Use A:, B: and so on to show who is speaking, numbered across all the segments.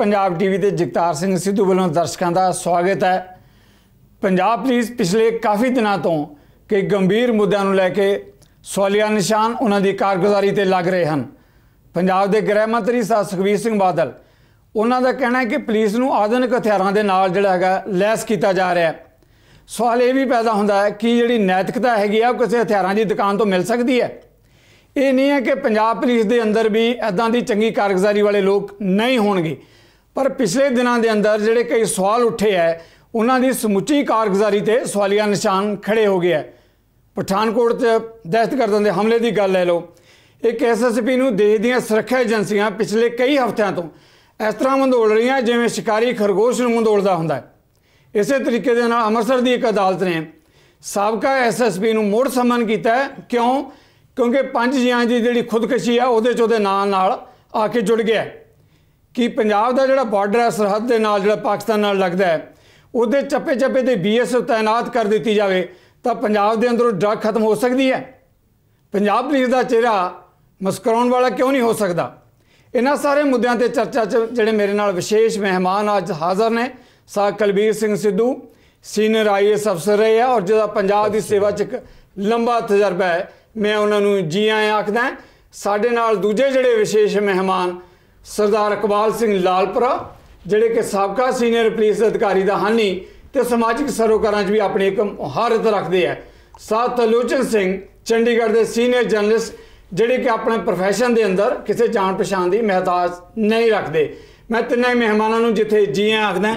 A: Punjab TV ਦੇ ਜਗਤਾਰ ਸਿੰਘ ਸਿੱਧੂ ਵੱਲੋਂ ਦਰਸ਼ਕਾਂ ਦਾ ਸਵਾਗਤ ਹੈ ਪੰਜਾਬ ਪੁਲਿਸ ਪਿਛਲੇ ਕਾਫੀ ਦਿਨਾਂ ਤੋਂ ਕਈ ਗੰਭੀਰ ਮੁੱਦਿਆਂ ਨੂੰ ਲੈ ਕੇ ਸਵਾਲੀਆ ਨਿਸ਼ਾਨ ਉਹਨਾਂ ਦੀ ਕਾਰਗੁਜ਼ਾਰੀ ਤੇ ਲੱਗ ਰਹੇ ਹਨ ਪੰਜਾਬ ਦੇ ਗ੍ਰਹਿ ਮੰਤਰੀ ਸਾਹਿਬ ਸੁਖਵੀਰ ਸਿੰਘ ਬਾਦਲ ਉਹਨਾਂ ਦਾ ਕਹਿਣਾ ਹੈ ਕਿ ਪੁਲਿਸ ਨੂੰ ਆਧੁਨਿਕ ਹਥਿਆਰਾਂ ਦੇ ਨਾਲ ਜਿਹੜਾ ਹੈਗਾ ਲੈਸ ਕੀਤਾ ਜਾ ਰਿਹਾ ਹੈ ਸਵਾਲ ਇਹ ਵੀ ਪੈਦਾ ਹੁੰਦਾ ਹੈ ਕਿ ਜਿਹੜੀ ਨੈਤਿਕਤਾ ਹੈਗੀ ਆ ਉਹ ਕਿਸੇ ਹਥਿਆਰਾਂ ਦੀ ਦੁਕਾਨ ਤੋਂ ਮਿਲ ਸਕਦੀ ਹੈ ਇਹ ਨਹੀਂ ਹੈ ਕਿ ਪੰਜਾਬ ਪੁਲਿਸ ਦੇ ਅੰਦਰ ਵੀ ਐਦਾਂ ਦੀ ਚੰਗੀ ਕਾਰਗੁਜ਼ਾਰੀ ਵਾਲੇ ਲੋਕ ਨਹੀਂ ਹੋਣਗੇ ਪਰ ਪਿਛਲੇ ਦਿਨਾਂ ਦੇ ਅੰਦਰ ਜਿਹੜੇ ਕਈ ਸਵਾਲ ਉੱਠੇ ਐ ਉਹਨਾਂ ਦੀ ਸਮੁੱਚੀ ਕਾਰਗੁਜ਼ਾਰੀ ਤੇ ਸਵਾਲੀਆ ਨਿਸ਼ਾਨ ਖੜੇ ਹੋ ਗਿਆ ਪਠਾਨਕੋਟ ਪਠਾਨਕੋਟ 'ਚ ਦਹਿਸ਼ਤਗਰਦਾਂ ਦੇ ਹਮਲੇ ਦੀ ਗੱਲ ਲੈ ਲਓ ਇੱਕ ਐਸਐਸਪੀ ਨੂੰ ਦੇਸ਼ ਦੀਆਂ ਸੁਰੱਖਿਆ ਏਜੰਸੀਆਂ ਪਿਛਲੇ ਕਈ ਹਫ਼ਤਿਆਂ ਤੋਂ ਇਸ ਤਰ੍ਹਾਂ ਮੰਦੋੜ ਰਹੀਆਂ ਜਿਵੇਂ ਸ਼ਿਕਾਰੀ ਖਰਗੋਸ਼ ਨੂੰ ਮੰਦੋੜਦਾ ਹੁੰਦਾ ਹੈ ਇਸੇ ਤਰੀਕੇ ਦੇ ਨਾਲ ਅੰਮ੍ਰਿਤਸਰ ਦੀ ਇੱਕ ਅਦਾਲਤ ਨੇ ਸਾਬਕਾ ਐਸਐਸਪੀ ਨੂੰ ਮੋੜ ਸਮਨ ਕੀਤਾ ਕਿਉਂ ਕਿਉਂਕਿ ਪੰਜ ਜੀਆਂ ਦੀ ਜਿਹੜੀ ਖੁਦਕਸ਼ੀ ਆ ਉਹਦੇ ਚ ਉਹਦੇ ਨਾਂ ਨਾਲ ਆ ਕੇ ਜੁੜ ਗਿਆ ਕਿ ਪੰਜਾਬ ਦਾ ਜਿਹੜਾ ਬਾਰਡਰ ਹੈ ਸਰਹੱਦ ਦੇ ਨਾਲ ਜਿਹੜਾ ਪਾਕਿਸਤਾਨ ਨਾਲ ਲੱਗਦਾ ਹੈ ਉਹਦੇ ਚੱਪੇ ਚੱਪੇ ਤੇ ਬੀਐਸਐਫ ਤਾਇਨਾਤ ਕਰ ਦਿੱਤੀ ਜਾਵੇ ਤਾਂ ਪੰਜਾਬ ਦੇ ਅੰਦਰੋਂ ਡਰ ਖਤਮ ਹੋ ਸਕਦੀ ਹੈ ਪੰਜਾਬ ਪੁਲਿਸ ਦਾ ਚਿਹਰਾ ਮੁਸਕਰਾਉਣ ਵਾਲਾ ਕਿਉਂ ਨਹੀਂ ਹੋ ਸਕਦਾ ਇਹਨਾਂ ਸਾਰੇ ਮੁੱਦਿਆਂ ਤੇ ਚਰਚਾ ਚ ਜਿਹੜੇ ਮੇਰੇ ਨਾਲ ਵਿਸ਼ੇਸ਼ ਮਹਿਮਾਨ ਅੱਜ ਹਾਜ਼ਰ ਨੇ ਸਾਹ ਕਲਬੀਰ ਸਿੰਘ ਸਿੱਧੂ ਸੀਨੀਅਰ ਆਈਐਸ ਅਫਸਰ ਰਹੇ ਆ ਔਰ ਜਿਹਦਾ ਪੰਜਾਬ ਦੀ ਸੇਵਾ ਚ ਇੱਕ ਲੰਬਾ ਤਜਰਬਾ ਹੈ ਮੈਂ ਉਹਨਾਂ ਨੂੰ ਜੀ ਆਇਆਂ ਆਖਦਾ ਸਾਡੇ ਨਾਲ ਦੂਜੇ ਜਿਹੜੇ ਵਿਸ਼ੇਸ਼ ਮਹਿਮਾਨ ਸਰਦਾਰ ਇਕਬਾਲ ਸਿੰਘ ਲਾਲਪੁਰਾ ਜਿਹੜੇ ਕਿ ਸਾਬਕਾ ਸੀਨੀਅਰ ਪੁਲਿਸ ਅਧਿਕਾਰੀ ਦਾ ਹਾਨੀ ਤੇ ਸਮਾਜਿਕ ਸਰੋਕਾਰਾਂ 'ਚ ਵੀ ਆਪਣੀ ਇੱਕ ਮੁਹਾਰਤ ਰੱਖਦੇ ਆ ਸਾਥ ਤਲੋਚਨ ਸਿੰਘ ਚੰਡੀਗੜ੍ਹ ਦੇ ਸੀਨੀਅਰ ਜਰਨਲਿਸਟ ਜਿਹੜੇ ਕਿ ਆਪਣੇ profession ਦੇ ਅੰਦਰ ਕਿਸੇ ਜਾਣ ਪਛਾਣ ਦੀ ਮਹਤਾਜ ਨਹੀਂ ਰੱਖਦੇ ਮੈਂ ਤਿੰਨੇ ਮਹਿਮਾਨਾਂ ਨੂੰ ਜਿੱਥੇ ਜੀ ਆਖਦਾ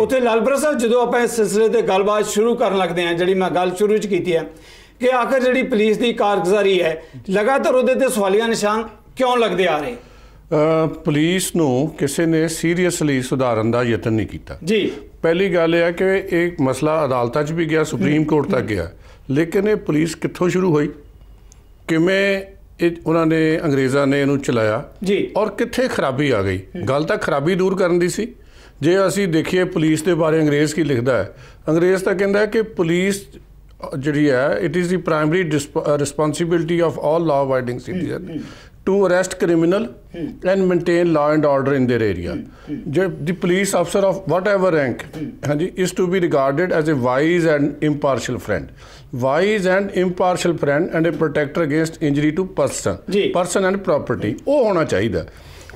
A: ਉੱਥੇ ਲਾਲਪੁਰਾ ਸਾਹਿਬ ਜਦੋਂ ਆਪਾਂ ਇਸ ਸਿਲਸਿਲੇ ਤੇ ਗੱਲਬਾਤ ਸ਼ੁਰੂ ਕਰਨ ਲੱਗਦੇ ਆ ਜਿਹੜੀ ਮੈਂ ਗੱਲ ਸ਼ੁਰੂ 'ਚ ਕੀਤੀ ਹੈ ਕਿ ਆਖਰ ਜਿਹੜੀ ਪੁਲਿਸ ਦੀ ਕਾਰਗੁਜ਼ਾਰੀ ਹੈ ਲਗਾਤਾਰ ਉਹਦੇ ਤੇ ਸਵਾਲੀਆ ਨਿਸ਼ਾਨ ਕਿਉਂ ਲੱਗਦੇ ਆ ਰਹੇ
B: ਪੁਲਿਸ ਨੂੰ ਕਿਸੇ ਨੇ ਸੀਰੀਅਸਲੀ ਸੁਧਾਰਨ ਦਾ ਯਤਨ ਨਹੀਂ ਕੀਤਾ
A: ਜੀ ਪਹਿਲੀ ਗੱਲ ਇਹ ਹੈ ਕਿ ਇਹ
B: ਮਸਲਾ ਅਦਾਲਤਾਂ 'ਚ ਵੀ ਗਿਆ ਸੁਪਰੀਮ ਕੋਰਟ ਤੱਕ ਗਿਆ ਲੇਕਿਨ ਇਹ ਪੁਲਿਸ ਕਿੱਥੋਂ ਸ਼ੁਰੂ ਹੋਈ ਕਿਵੇਂ ਇਹ ਉਹਨਾਂ ਨੇ ਅੰਗਰੇਜ਼ਾਂ ਨੇ ਇਹਨੂੰ ਚਲਾਇਆ ਜੀ ਔਰ ਕਿੱਥੇ ਖਰਾਬੀ ਆ ਗਈ ਗੱਲ ਤਾਂ ਖਰਾਬੀ ਦੂਰ ਕਰਨ ਦੀ ਸੀ ਜੇ ਅਸੀਂ ਦੇਖੀਏ ਪੁਲਿਸ ਦੇ ਬਾਰੇ ਅੰਗਰੇਜ਼ ਕੀ ਲਿਖਦਾ ਹੈ ਅੰਗਰੇਜ਼ ਤਾਂ ਕਹਿੰਦਾ ਹੈ ਕਿ ਪੁਲਿਸ ਜਿਹੜੀ ਹੈ it is the primary responsibility of all law abiding citizen to arrest criminal and maintain law and order in their area ਜੇ the police officer of whatever rank ਹਾਂਜੀ is to be regarded as a wise and impartial friend wise and impartial friend and a protector against injury to person person and property ਉਹ ਹੋਣਾ ਚਾਹੀਦਾ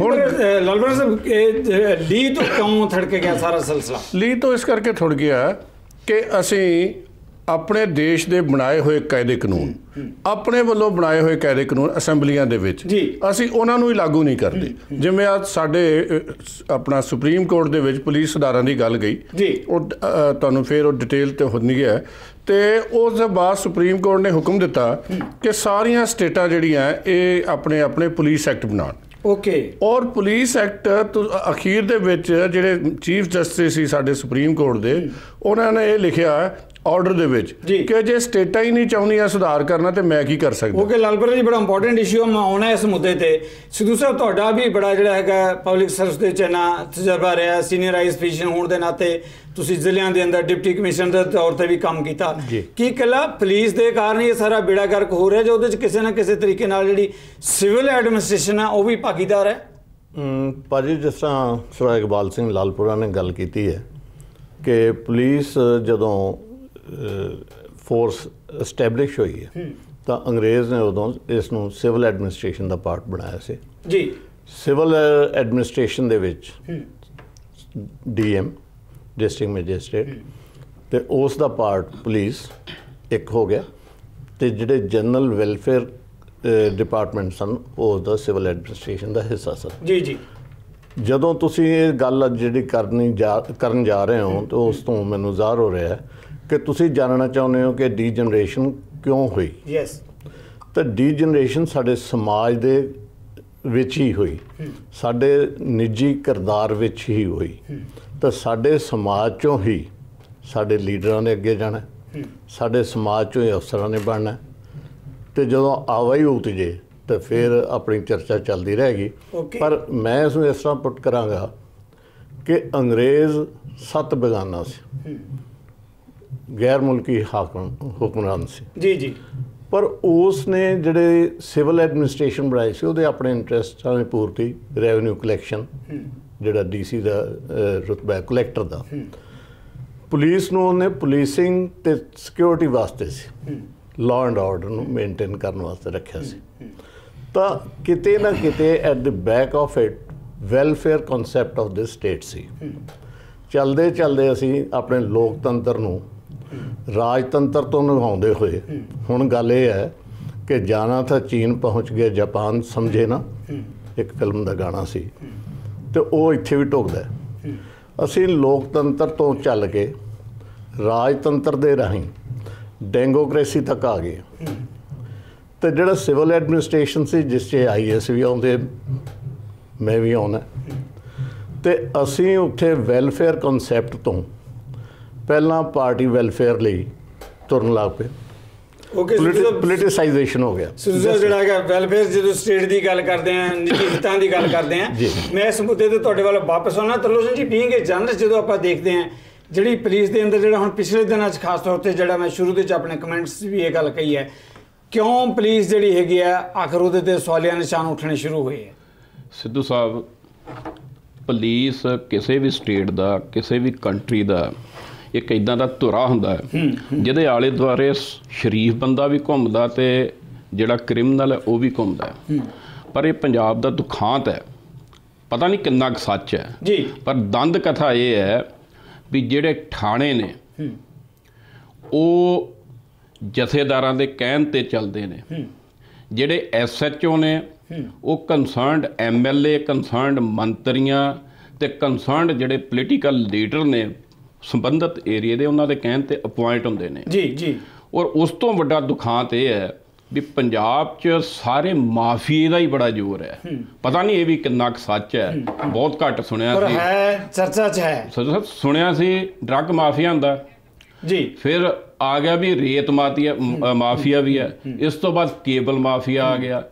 A: ਹੁਣ ਲਾਲਬਰ ਸਾਹਿਬ ਲੀ ਤੋਂ ਕਿਉਂ ਥੜਕ ਗਿਆ ਸਾਰਾ ਸਿਲਸਿਲਾ
B: ਲੀ ਤੋਂ ਇਸ ਕਰਕੇ ਥੜ ਗਿਆ ਕਿ ਅਸੀਂ ਆਪਣੇ ਦੇਸ਼ ਦੇ ਬਣਾਏ ਹੋਏ ਕਾਇਦੇ ਕਾਨੂੰਨ ਆਪਣੇ ਵੱਲੋਂ ਬਣਾਏ ਹੋਏ ਕਾਇਦੇ ਕਾਨੂੰਨ ਅਸੈਂਬਲੀਆਂ ਦੇ ਵਿੱਚ ਅਸੀਂ ਉਹਨਾਂ ਨੂੰ ਹੀ ਲਾਗੂ ਨਹੀਂ ਕਰਦੇ ਜਿਵੇਂ ਆ ਸਾਡੇ ਆਪਣਾ ਸੁਪਰੀਮ ਕੋਰਟ ਦੇ ਵਿੱਚ ਪੁਲਿਸ ਸੁਧਾਰਾਂ ਦੀ ਗੱਲ ਗਈ ਉਹ ਤੁਹਾਨੂੰ ਫੇਰ ਉਹ ਡਿਟੇਲ ਤੇ ਹੁੰਦੀ ਹੈ ਤੇ ਉਸ ਦੇ ਬਾਅਦ ਸੁਪਰੀਮ ਕੋਰਟ ਨੇ ਹੁਕਮ ਦਿੱਤਾ ਕਿ ਸਾਰੀਆਂ ਸਟੇਟਾਂ ਜਿਹੜੀਆਂ ਇਹ ਆਪਣੇ ਆਪਣੇ ਪੁਲਿਸ ਐਕਟ ਬਣਾਉਣ ਓਕੇ ਔਰ ਪੁਲਿਸ ਐਕਟ ਅਖੀਰ ਦੇ ਵਿੱਚ ਜਿਹੜੇ ਚੀਫ ਜਸਟਿਸ ਸੀ ਸਾਡੇ ਸੁਪਰੀਮ ਕੋਰਟ ਦੇ ਉਹਨਾਂ ਨੇ ਇਹ
A: ਲਿਖਿਆ ਆਰਡਰ ਦੇ ਵਿੱਚ ਕਿ ਜੇ ਸਟੇਟਾਂ ਹੀ ਨਹੀਂ ਚਾਹੁੰਦੀਆਂ ਸੁਧਾਰ ਕਰਨਾ ਤੇ ਮੈਂ ਕੀ ਕਰ ਸਕਦਾ ਓਕੇ ਲਾਲਪੁਰ ਜੀ ਬੜਾ ਇੰਪੋਰਟੈਂਟ ਇਸ਼ੂ ਮੈਂ ਆਉਣਾ ਇਸ ਮੁੱਦੇ ਤੇ ਸਿੱਧੂ ਸਾਹਿਬ ਤੁਹਾਡਾ ਵੀ ਬੜਾ ਜਿਹੜਾ ਹੈਗਾ ਪਬਲਿਕ ਸਰਵਿਸ ਦੇ ਚੈਨਾ ਤਜਰਬਾ ਰਿਹਾ ਸੀਨੀਅਰ ਆਈਸ ਪੋਜੀਸ਼ਨ ਹੋਣ ਦੇ ਨਾਤੇ ਤੁਸੀਂ ਜ਼ਿਲ੍ਹਿਆਂ ਦੇ ਅੰਦਰ ਡਿਪਟੀ ਕਮਿਸ਼ਨਰ ਦੇ ਤੌਰ ਤੇ ਵੀ ਕੰਮ ਕੀਤਾ ਕੀ ਕਲਾ ਪੁਲਿਸ ਦੇ ਕਾਰਨ ਇਹ ਸਾਰਾ ਬੇੜਾ ਗਰਕ ਹੋ ਰਿਹਾ ਜੋ ਉਹਦੇ ਚ ਕਿਸੇ ਨਾ ਕਿਸੇ ਤਰੀਕੇ ਨਾਲ ਜਿਹੜੀ ਸਿਵਲ ਐਡਮਿਨਿਸਟ੍ਰੇਸ਼ਨ ਆ ਉਹ ਵੀ ਭਾਗੀਦਾਰ ਹੈ ਭਾਜੀ
C: ਜਿਸ ਤਰ੍ਹਾਂ ਸਰਾਇਕਬਾਲ ਸਿੰਘ ਲਾਲਪੁਰਾ ਨੇ ਗੱਲ ਕੀਤੀ ਹੈ ਕਿ ਪੁਲਿਸ ਜਦੋਂ ਫੋਰਸ ਐਸਟੈਬਲਿਸ਼ ਹੋਈ ਹੈ ਤਾਂ ਅੰਗਰੇਜ਼ ਨੇ ਉਦੋਂ ਇਸ ਨੂੰ ਸਿਵਲ ਐਡਮਿਨਿਸਟ੍ਰੇਸ਼ਨ ਦਾ ਪਾਰਟ ਬਣਾਇਆ ਸੀ ਜੀ ਸਿਵਲ ਐਡਮਿਨਿਸਟ੍ਰੇਸ਼ਨ ਦੇ ਵਿੱਚ ਡੀਐਮ ਡਿਸਟ੍ਰਿਕਟ ਮੈਜਿਸਟ੍ਰੇਟ ਤੇ ਉਸ ਦਾ ਪਾਰਟ ਪੁਲਿਸ ਇੱਕ ਹੋ ਗਿਆ ਤੇ ਜਿਹੜੇ ਜਨਰਲ ਵੈਲਫੇਅਰ ਡਿਪਾਰਟਮੈਂਟ ਸਨ ਉਹ ਦਾ ਸਿਵਲ ਐਡਮਿਨਿਸਟ੍ਰੇਸ਼ਨ ਦਾ ਹਿੱਸਾ ਸਨ ਜੀ ਜੀ ਜਦੋਂ ਤੁਸੀਂ ਇਹ ਗੱਲ ਜਿਹੜੀ ਕਰਨੀ ਕਰਨ ਜਾ ਰਹੇ ਹੋ ਤਾਂ ਉਸ ਤੋਂ ਮੈਨੂੰ ਜ਼ਾਹਰ ਹੋ ਰਿਹਾ ਹੈ ਕਿ ਤੁਸੀਂ ਜਾਣਨਾ ਚਾਹੁੰਦੇ ਹੋ ਕਿ ਡੀ ਜਨਰੇਸ਼ਨ ਕਿਉਂ ਹੋਈ ਯੈਸ ਤਾਂ ਡੀ ਜਨਰੇਸ਼ਨ ਸਾਡੇ ਸਮਾਜ ਦੇ ਵਿੱਚ ਹੀ ਹੋਈ ਸਾਡੇ ਨਿੱਜੀ ਕਿਰਦਾਰ ਵਿੱਚ ਹੀ ਹੋਈ ਤਾਂ ਸਾਡੇ ਸਮਾਜ ਚੋਂ ਹੀ ਸਾਡੇ ਲੀਡਰਾਂ ਨੇ ਅੱਗੇ ਜਾਣਾ ਸਾਡੇ ਸਮਾਜ ਚੋਂ ਹੀ ਅਫਸਰਾਂ ਨੇ ਬਣਨਾ ਤੇ ਜਦੋਂ ਆਵਾਈ ਉਤਜੇ ਤਾਂ ਫਿਰ ਆਪਣੀ ਚਰਚਾ ਚੱਲਦੀ ਰਹੇਗੀ ਪਰ ਮੈਂ ਇਸ ਨੂੰ ਇਸ ਤਰ੍ਹਾਂ ਪੁੱਟ ਕਰਾਂਗਾ ਕਿ ਅੰਗਰੇਜ਼ ਸੱਤ ਬਗਾਨਾ ਸੀ ਗੈਰ ਮੁਲਕੀ ਹਾਕਮ ਹੁਕਮਰਾਨ ਸੀ ਜੀ ਜੀ ਪਰ ਉਸ ਨੇ ਜਿਹੜੇ ਸਿਵਲ ਐਡਮਿਨਿਸਟ੍ਰੇਸ਼ਨ ਬਣਾਈ ਸੀ ਉਹਦੇ ਆਪਣੇ ਇੰਟਰਸਟਾਂ ਦੀ ਪੂਰਤੀ ਰੈਵਨਿਊ ਕਲੈਕਸ਼ਨ ਜਿਹੜਾ ਡੀਸੀ ਦਾ ਰੁਤਬਾ ਕਲੈਕਟਰ ਦਾ ਪੁਲਿਸ ਨੂੰ ਉਹਨੇ ਪੁਲਿਸਿੰਗ ਤੇ ਸਿਕਿਉਰਿਟੀ ਵਾਸਤੇ ਸੀ ਲਾਅ ਐਂਡ ਆਰਡਰ ਨੂੰ ਮੇਨਟੇਨ ਕਰਨ ਵਾਸਤੇ ਰੱਖਿਆ ਸੀ ਤਾਂ ਕਿਤੇ ਨਾ ਕਿਤੇ at the back of it welfare concept of this state ਸੀ ਚਲਦੇ ਚਲਦੇ ਅਸੀਂ ਆਪਣੇ ਲੋਕਤੰਤਰ ਨੂੰ ਰਾਜਤੰਤਰ ਤੋਂ ਨਿਭਾਉਂਦੇ ਹੋਏ ਹੁਣ ਗੱਲ ਇਹ ਹੈ ਕਿ ਜਾਣਾ ਤਾਂ ਚੀਨ ਪਹੁੰਚ ਗਿਆ ਜਾਪਾਨ ਸਮਝੇ ਨਾ ਇੱਕ ਕਲਮ ਦਾ ਗਾਣਾ ਸੀ ਤੇ ਉਹ ਇੱਥੇ ਵੀ ਟੁੱਕਦਾ ਅਸੀਂ ਲੋਕਤੰਤਰ ਤੋਂ ਚੱਲ ਕੇ ਰਾਜਤੰਤਰ ਦੇ ਰਾਹੀਂ ਡੈਂਗੋਕ੍ਰੇਸੀ ਤੱਕ ਆ ਗਏ ਤੇ ਜਿਹੜਾ ਸਿਵਲ ਐਡਮਿਨਿਸਟ੍ਰੇਸ਼ਨ ਸੀ ਜਿਸ 'ਚ ਆਈਐਸ ਵੀ ਆਉਂਦੇ ਮੈਂ ਵੀ ਆਉਣਾ ਤੇ ਅਸੀਂ ਉੱਥੇ ਵੈਲਫੇਅਰ ਕਨਸੈਪਟ ਤੋਂ ਪਹਿਲਾਂ ਪਾਰਟੀ ਵੈਲਫੇਅਰ ਲਈ ਤੁਰਨ ਲੱਗ ਪਏ ਓਕੇ ਪੋਲੀਟਿਸਾਈਜੇਸ਼ਨ ਹੋ ਗਿਆ ਸੁਜਾ ਜਿਹੜਾ
A: ਹੈਗਾ ਵੈਲਫੇਅਰ ਜਦੋਂ ਸਟੇਟ ਦੀ ਗੱਲ ਕਰਦੇ ਆਂ ਨਿੱਜੀ ਹਿੱਤਾਂ ਦੀ ਗੱਲ ਕਰਦੇ ਆਂ ਮੈਂ ਇਸ ਮੁੱਦੇ ਤੇ ਤੁਹਾਡੇ ਵੱਲ ਵਾਪਸ ਆਉਣਾ ਸਿੰਘ ਜੀ ਬੀਂਗ ਇਹ ਜਨਰਲ ਜਦੋਂ ਆਪਾਂ ਦੇਖਦੇ ਆਂ ਜਿਹੜੀ ਪੁਲਿਸ ਦੇ ਅੰਦਰ ਜਿਹੜਾ ਹੁਣ ਪਿਛਲੇ ਦਿਨਾਂ 'ਚ ਖਾਸ ਤੌਰ ਤੇ ਜਿਹੜਾ ਮੈਂ ਸ਼ੁਰੂ ਦੇ 'ਚ ਆਪਣੇ ਕਮੈਂਟਸ ਵੀ ਇਹ ਗੱਲ ਕਹੀ ਹੈ ਕਿਉਂ ਪੁਲਿਸ ਜਿਹੜੀ ਹੈਗੀ ਆ ਆਖਰ ਉਹਦੇ ਤੇ ਸਵਾਲੀਆ ਨਿਸ਼ਾਨ ਉੱਠਣੇ ਸ਼ੁਰੂ ਹੋਏ ਆ
D: ਸਿੱਧੂ ਸਾਹਿਬ ਪੁਲਿਸ ਕਿਸੇ ਵੀ ਸਟੇਟ ਦਾ ਕਿਸੇ ਵੀ ਕੰਟਰੀ ਦਾ ਇੱਕ ਇਦਾਂ ਦਾ ਧੁਰਾ ਹੁੰਦਾ ਹੈ ਜਿਹਦੇ ਆਲੇ ਦੁਆਰੇ ਸ਼ਰੀਫ ਬੰਦਾ ਵੀ ਘੁੰਮਦਾ ਤੇ ਜਿਹੜਾ ਕ੍ਰਿਮੀਨਲ ਹੈ ਉਹ ਵੀ ਘੁੰਮਦਾ ਹੈ ਪਰ ਇਹ ਪੰਜਾਬ ਦਾ ਦੁਖਾਂਤ ਹੈ ਪਤਾ ਨਹੀਂ ਕਿੰਨਾ ਕੁ ਸੱਚ ਹੈ ਜੀ ਪਰ ਦੰਦ ਕਥਾ ਇਹ ਹੈ ਵੀ ਜਿਹੜੇ ਠਾਣੇ ਨੇ ਉਹ ਜਥੇਦਾਰਾਂ ਦੇ ਕਹਿਣ ਤੇ ਚੱਲਦੇ ਨੇ ਜਿਹੜੇ ਐਸਐਚਓ ਨੇ ਉਹ ਕਨਸਰਨਡ ਐਮਐਲਏ ਕਨਸਰਨਡ ਮੰਤਰੀਆਂ ਤੇ ਕਨਸਰਨਡ ਜਿਹੜੇ ਪੋਲੀਟੀਕਲ ਲੀਡਰ ਨੇ ਸੰਬੰਧਤ ਏਰੀਆ ਦੇ ਉਹਨਾਂ ਦੇ ਕਹਿਣ ਤੇ ਅਪਾਇੰਟ ਹੁੰਦੇ ਨੇ ਜੀ ਜੀ ਔਰ ਉਸ ਤੋਂ ਵੱਡਾ ਦੁਖਾਂਤ ਇਹ ਹੈ ਵੀ ਪੰਜਾਬ 'ਚ ਸਾਰੇ ਮਾਫੀਏ ਦਾ ਹੀ ਬੜਾ ਜ਼ੋਰ ਹੈ ਪਤਾ ਨਹੀਂ ਇਹ ਵੀ ਕਿੰਨਾ ਕੁ ਸੱਚ ਹੈ ਬਹੁਤ ਘੱਟ ਸੁਣਿਆ ਸੀ ਪਰ
A: ਹੈ ਚਰਚਾ 'ਚ
D: ਹੈ ਸੁਣਿਆ ਸੀ ਡਰੱਗ ਮਾਫੀਆ ਹੁੰਦਾ ਜੀ ਫਿਰ ਆ ਗਿਆ ਵੀ ਰੇਤ ਮਾਫੀਆ ਮਾਫੀਆ ਵੀ ਹੈ ਇਸ ਤੋਂ ਬਾਅਦ ਕੇਬਲ ਮਾਫੀਆ ਆ ਗਿਆ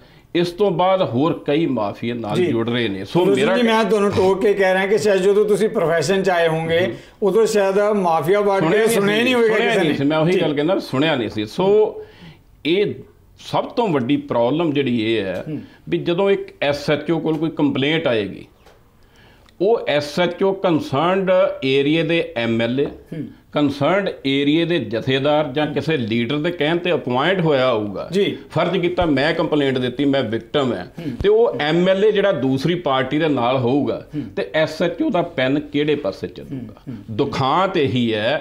D: ਇਸ ਤੋਂ ਬਾਅਦ ਹੋਰ ਕਈ ਮਾਫੀਏ ਨਾਲ ਜੁੜ ਰਹੇ ਨੇ ਸੋ ਮੇਰਾ ਜੀ
A: ਮੈਂ ਤੁਹਾਨੂੰ ਟੋਕ ਕੇ ਕਹਿ ਰਿਹਾ ਕਿ ਸ਼ਾਇਦ ਜਦੋਂ ਤੁਸੀਂ ਪ੍ਰੋਫੈਸ਼ਨ ਚ ਆਏ ਹੋਗੇ ਉਦੋਂ ਸ਼ਾਇਦ ਮਾਫੀਆ ਬਾਰੇ ਸੁਣੇ ਨਹੀਂ ਹੋਵੇਗਾ ਕਿਸੇ ਨੇ ਮੈਂ ਉਹੀ
D: ਗੱਲ ਕਹਿੰਦਾ ਸੁਣਿਆ ਨਹੀਂ ਸੀ ਸੋ ਇਹ ਸਭ ਤੋਂ ਵੱਡੀ ਪ੍ਰੋਬਲਮ ਜਿਹੜੀ ਇਹ ਹੈ ਵੀ ਜਦੋਂ ਇੱਕ ਐਸਐਚਓ ਕੋਲ ਕੋਈ ਕੰਪਲੇਂਟ ਆਏਗੀ ਉਹ ਐਸਐਚਓ ਕਨਸਰਨਡ ਏਰੀਆ ਦੇ ਐਮਐਲਏ ਕਨਸਰਨਡ ਏਰੀਆ ਦੇ ਜਥੇਦਾਰ ਜਾਂ ਕਿਸੇ ਲੀਡਰ ਦੇ ਕਹਿਣ ਤੇ ਅਪਾਇੰਟ ਹੋਇਆ ਹੋਊਗਾ ਜੀ ਫਰਜ਼ ਕੀਤਾ ਮੈਂ ਕੰਪਲੇਂਟ ਦਿੱਤੀ ਮੈਂ ਵਿਕਟਮ ਹਾਂ ਤੇ ਉਹ ਐਮਐਲਏ ਜਿਹੜਾ ਦੂਸਰੀ ਪਾਰਟੀ ਦੇ ਨਾਲ ਹੋਊਗਾ ਤੇ ਐਸਐਚਓ ਦਾ ਪੈਨ ਕਿਹੜੇ ਪਾਸੇ ਚੱਲੂਗਾ ਦੁਖਾਂਤ ਇਹੀ ਹੈ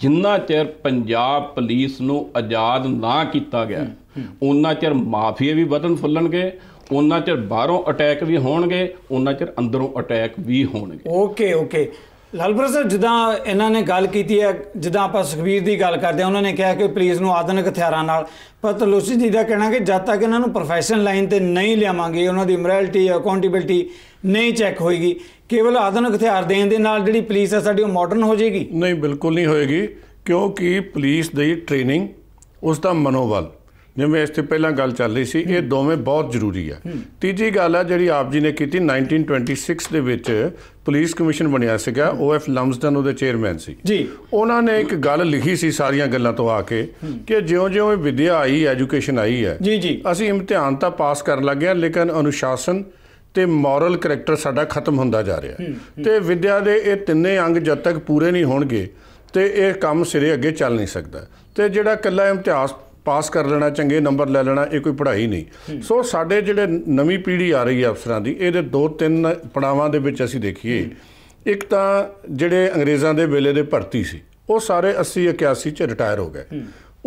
D: ਜਿੰਨਾ ਚਿਰ ਪੰਜਾਬ ਪੁਲਿਸ ਨੂੰ ਆਜ਼ਾਦ ਨਾ ਕੀਤਾ ਗਿਆ ਉਹਨਾਂ ਚਿਰ ਮਾਫੀਆ ਵੀ ਵਧਣ ਫੁੱਲਣਗੇ ਉਹਨਾਂ ਚਿਰ ਬਾਹਰੋਂ ਅਟੈਕ ਵੀ ਹੋਣਗੇ ਉਹਨਾਂ ਚਿਰ ਅੰਦਰੋਂ ਅਟੈਕ ਵੀ ਹੋਣਗੇ
A: ਓਕੇ ਓਕੇ ਲਾਲਪੁਰ ਸਰ ਜਿੱਦਾਂ ਇਹਨਾਂ ਨੇ ਗੱਲ ਕੀਤੀ ਹੈ ਜਿੱਦਾਂ ਆਪਾਂ ਸੁਖਬੀਰ ਦੀ ਗੱਲ ਕਰਦੇ ਆ ਉਹਨਾਂ ਨੇ ਕਿਹਾ ਕਿ ਪੁਲਿਸ ਨੂੰ ਆਧੁਨਿਕ ਹਥਿਆਰਾਂ ਨਾਲ ਪਰ ਤਲੋਸੀ ਜੀ ਦਾ ਕਹਿਣਾ ਕਿ ਜਦ ਤੱਕ ਇਹਨਾਂ ਨੂੰ ਪ੍ਰੋਫੈਸ਼ਨਲ ਲਾਈਨ ਤੇ ਨਹੀਂ ਲਿਆਵਾਂਗੇ ਉਹਨਾਂ ਦੀ ਮੋਰੈਲਿਟੀ ਅਕਾਉਂਟੇਬਿਲਟੀ ਨਹੀਂ ਚੈੱਕ ਹੋਏਗੀ ਕੇਵਲ ਆਧੁਨਿਕ ਹਥਿਆਰ ਦੇਣ ਦੇ ਨਾਲ ਜਿਹੜੀ ਪੁਲਿਸ ਹੈ ਸਾਡੀ ਉਹ ਮਾਡਰਨ ਹੋ ਜਾਏਗੀ ਨਹੀਂ ਬਿਲਕੁਲ ਨਹੀਂ ਹੋਏਗੀ
B: ਕਿਉਂਕਿ ਪੁਲਿਸ ਦੀ ਟ੍ਰੇਨਿੰਗ ਉਸ ਦਾ ਮਨੋਬਲ ਜਿਵੇਂ ਇਸ ਤੋਂ ਪਹਿਲਾਂ ਗੱਲ ਚੱਲ ਰਹੀ ਸੀ ਇਹ ਦੋਵੇਂ ਬਹੁਤ ਜ਼ਰੂਰੀ ਆ ਤੀਜੀ ਗੱਲ ਆ ਜਿਹੜੀ ਆਪ ਜੀ ਨੇ ਕੀਤੀ 1926 ਦੇ ਵਿੱਚ ਪੁਲਿਸ ਕਮਿਸ਼ਨ ਬਣਿਆ ਸੀਗਾ ਓਐਫ ਲਮਸਡਨ ਉਹਦੇ ਚੇਅਰਮੈਨ ਸੀ ਜੀ ਉਹਨਾਂ ਨੇ ਇੱਕ ਗੱਲ ਲਿਖੀ ਸੀ ਸਾਰੀਆਂ ਗੱਲਾਂ ਤੋਂ ਆ ਕੇ ਕਿ ਜਿਉਂ-ਜਿਉਂ ਇਹ ਵਿਦਿਆ ਆਈ ਐਜੂਕੇਸ਼ਨ ਆਈ ਹੈ ਜੀ ਜੀ ਅਸੀਂ ਇਮਤਿਹਾਨ ਤਾਂ ਪਾਸ ਕਰਨ ਲੱਗੇ ਲੇਕਿਨ ਅਨੁਸ਼ਾਸਨ ਤੇ ਮੋਰਲ ਕੈਰੈਕਟਰ ਸਾਡਾ ਖਤਮ ਹੁੰਦਾ ਜਾ ਰਿਹਾ ਤੇ ਵਿਦਿਆ ਦੇ ਇਹ ਤਿੰਨੇ ਅੰਗ ਜਦ ਤੱਕ ਪੂਰੇ ਨਹੀਂ ਹੋਣਗੇ ਤੇ ਇਹ ਕੰਮ ਸਿਰੇ ਅੱਗੇ ਚੱਲ ਨਹੀਂ ਸਕਦਾ ਤੇ ਜਿਹੜਾ ਕੱਲਾ ਇਮਤਿਹਾਨ ਪਾਸ ਕਰ ਲੈਣਾ ਚੰਗੇ ਨੰਬਰ ਲੈ ਲੈਣਾ ਇਹ ਕੋਈ ਪੜ੍ਹਾਈ ਨਹੀਂ ਸੋ ਸਾਡੇ ਜਿਹੜੇ ਨਵੀਂ ਪੀੜ੍ਹੀ ਆ ਰਹੀ ਹੈ ਅਫਸਰਾਂ ਦੀ ਇਹਦੇ ਦੋ ਤਿੰਨ ਪੜਾਵਾਂ ਦੇ ਵਿੱਚ ਅਸੀਂ ਦੇਖੀਏ ਇੱਕ ਤਾਂ ਜਿਹੜੇ ਅੰਗਰੇਜ਼ਾਂ ਦੇ ਵੇਲੇ ਦੇ ਭਰਤੀ ਸੀ ਉਹ ਸਾਰੇ 80 81 ਚ ਰਿਟਾਇਰ ਹੋ ਗਏ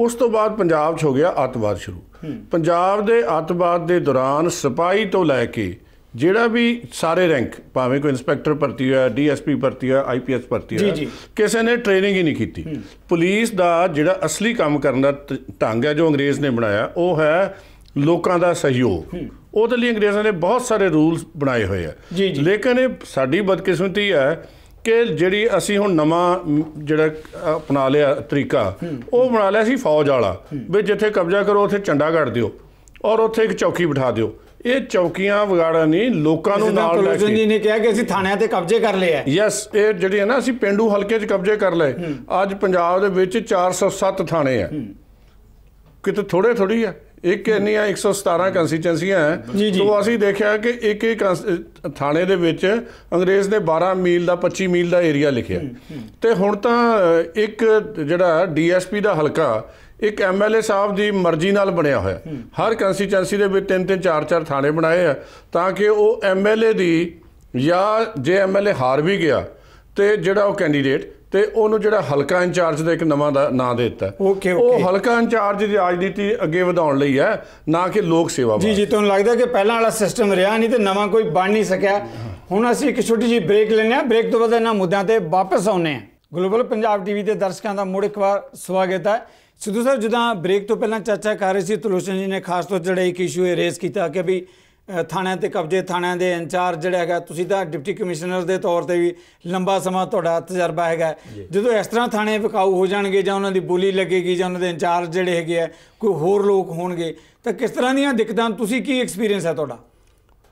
B: ਉਸ ਤੋਂ ਬਾਅਦ ਪੰਜਾਬ 'ਚ ਹੋ ਗਿਆ ਅਤਵਾਦ ਸ਼ੁਰੂ ਪੰਜਾਬ ਦੇ ਅਤਵਾਦ ਦੇ ਦੌਰਾਨ ਸਿਪਾਹੀ ਤੋਂ ਲੈ ਕੇ ਜਿਹੜਾ ਵੀ ਸਾਰੇ ਰੈਂਕ ਭਾਵੇਂ ਕੋਈ ਇਨਸਪੈਕਟਰ ਭਰਤੀ ਹੋਇਆ ਡੀਐਸਪੀ ਭਰਤੀ ਹੋਇਆ ਆਈਪੀਐਸ ਭਰਤੀ ਹੋਇਆ ਕਿਸੇ ਨੇ ਟ੍ਰੇਨਿੰਗ ਹੀ ਨਹੀਂ ਕੀਤੀ ਪੁਲਿਸ ਦਾ ਜਿਹੜਾ ਅਸਲੀ ਕੰਮ ਕਰਨ ਦਾ ਢੰਗ ਹੈ ਜੋ ਅੰਗਰੇਜ਼ ਨੇ ਬਣਾਇਆ ਉਹ ਹੈ ਲੋਕਾਂ ਦਾ ਸਹਿਯੋਗ ਉਹਦੇ ਲਈ ਅੰਗਰੇਜ਼ਾਂ ਨੇ ਬਹੁਤ ਸਾਰੇ ਰੂਲਸ ਬਣਾਏ ਹੋਏ ਆ ਲੇਕਿਨ ਇਹ ਸਾਡੀ ਬਦਕਿਸਮਤੀ ਹੈ ਕਿ ਜਿਹੜੀ ਅਸੀਂ ਹੁਣ ਨਵਾਂ ਜਿਹੜਾ ਅਪਣਾ ਲਿਆ ਤਰੀਕਾ ਉਹ ਬਣਾ ਲਿਆ ਸੀ ਫੌਜ ਵਾਲਾ ਵੀ ਜਿੱਥੇ ਕਬਜ਼ਾ ਕਰੋ ਉੱਥੇ ਝੰਡਾ ਗੱਡ ਦਿਓ ਔਰ ਉੱਥੇ ਇੱਕ ਚੌਕੀ ਬਿਠਾ ਦਿਓ ਇਹ ਚੌਕੀਆਂ ਵਗਾਰਾ ਨਹੀਂ ਲੋਕਾਂ ਨੂੰ ਨਾਲ ਲੈ ਕੇ ਜੀ ਨੇ
A: ਕਿਹਾ ਕਿ ਅਸੀਂ ਥਾਣਿਆਂ ਤੇ ਕਬਜ਼ੇ ਕਰ ਲਏ ਆ
B: ਯੈਸ ਇਹ ਜਿਹੜੀ ਹੈ ਨਾ ਅਸੀਂ ਪਿੰਡੂ ਹਲਕੇ 'ਚ ਕਬਜ਼ੇ ਕਰ ਲਏ ਅੱਜ ਪੰਜਾਬ ਦੇ ਵਿੱਚ 407 ਥਾਣੇ ਆ ਕਿਤੇ ਥੋੜੇ ਥੋੜੀ ਆ ਇੱਕ ਇੰਨੀਆਂ 117 ਕੰਸਟੀਚੁਐਂਸੀਆਂ ਹੈ ਤੋਂ ਅਸੀਂ ਦੇਖਿਆ ਕਿ ਇੱਕ ਇੱਕ ਥਾਣੇ ਦੇ ਵਿੱਚ ਅੰਗਰੇਜ਼ ਨੇ 12 ਮੀਲ ਦਾ 25 ਮੀਲ ਦਾ ਏਰੀਆ ਲਿਖਿਆ ਤੇ ਹੁਣ ਤਾਂ ਇੱਕ ਜਿਹੜਾ ਡੀਐਸਪੀ ਦਾ ਹਲਕਾ ਇੱਕ ਐਮਐਲਏ ਸਾਹਿਬ ਦੀ ਮਰਜ਼ੀ ਨਾਲ ਬਣਿਆ ਹੋਇਆ ਹਰ ਕੰਸਟੀਚੁਐਂਸੀ ਦੇ ਵਿੱਚ ਤਿੰਨ ਤਿੰਨ ਚਾਰ ਚਾਰ ਥਾਣੇ ਬਣਾਏ ਆ ਤਾਂ ਕਿ ਉਹ ਐਮਐਲਏ ਦੀ ਜਾਂ ਜੇ ਐਮਐਲਏ ਹਾਰ ਵੀ ਗਿਆ ਤੇ ਜਿਹੜਾ ਉਹ ਕੈਂਡੀਡੇਟ ਤੇ ਉਹਨੂੰ ਜਿਹੜਾ ਹਲਕਾ ਇੰਚਾਰਜ ਦਾ ਇੱਕ ਨਵਾਂ ਦਾ ਨਾਂ ਦਿੱਤਾ ਉਹ ਹਲਕਾ ਇੰਚਾਰਜ ਦੀ ਰਾਜਨੀਤੀ ਅੱਗੇ ਵਧਾਉਣ ਲਈ ਹੈ ਨਾ ਕਿ ਲੋਕ
A: ਸੇਵਾ ਜੀ ਜੀ ਤੁਹਾਨੂੰ ਲੱਗਦਾ ਕਿ ਪਹਿਲਾਂ ਵਾਲਾ ਸਿਸਟਮ ਰਿਹਾ ਨਹੀਂ ਤੇ ਨਵਾਂ ਕੋਈ ਬਣ ਨਹੀਂ ਸਕਿਆ ਹੁਣ ਅਸੀਂ ਇੱਕ ਛੋਟੀ ਜੀ ਬ੍ਰੇਕ ਲੈਣੇ ਆ ਬ੍ਰੇਕ ਤੋਂ ਬਾਅਦ ਇਹਨਾਂ ਮੁੱਦਿਆਂ ਤੇ ਵਾਪਸ ਆਉਨੇ ਆ ਗਲੋਬਲ ਪੰਜਾਬ ਟੀਵੀ ਦੇ ਦਰਸ਼ਕਾਂ ਦਾ ਮੁੜ ਇੱਕ ਵਾਰ ਸਵਾਗਤ ਹੈ ਸਿੱਧੂ ਸਾਹਿਬ ਜਦੋਂ ਬ੍ਰੇਕ ਤੋਂ ਪਹਿਲਾਂ ਚਾਚਾ ਕਰ ਰਹੇ ਸੀ ਤੁਲੂਸ਼ਨ ਜੀ ਨੇ ਖਾਸ ਤੌਰ ਜਿਹੜਾ ਇੱਕ ਇਸ਼ੂ ਇਹ ਰੇਜ਼ ਕੀਤਾ ਕਿ ਵੀ ਥਾਣਿਆਂ ਤੇ ਕਬਜ਼ੇ ਥਾਣਿਆਂ ਦੇ ਇੰਚਾਰਜ ਜਿਹੜਾ ਹੈਗਾ ਤੁਸੀਂ ਤਾਂ ਡਿਪਟੀ ਕਮਿਸ਼ਨਰ ਦੇ ਤੌਰ ਤੇ ਵੀ ਲੰਬਾ ਸਮਾਂ ਤੁਹਾਡਾ ਤਜਰਬਾ ਹੈਗਾ ਜਦੋਂ ਇਸ ਤਰ੍ਹਾਂ ਥਾਣੇ ਵਿਕਾਊ ਹੋ ਜਾਣਗੇ ਜਾਂ ਉਹਨਾਂ ਦੀ ਬੋਲੀ ਲੱਗੇਗੀ ਜਾਂ ਉਹਨਾਂ ਦੇ ਇੰਚਾਰਜ ਜਿਹੜੇ ਹੈਗੇ ਆ ਕੋਈ ਹੋਰ ਲੋਕ ਹੋਣਗੇ ਤਾਂ ਕਿਸ ਤਰ੍ਹਾਂ ਦੀਆਂ ਦਿੱਕਤਾਂ ਤੁਸੀਂ ਕੀ ਐਕਸਪੀਰੀਅੰਸ ਹੈ ਤੁਹਾਡਾ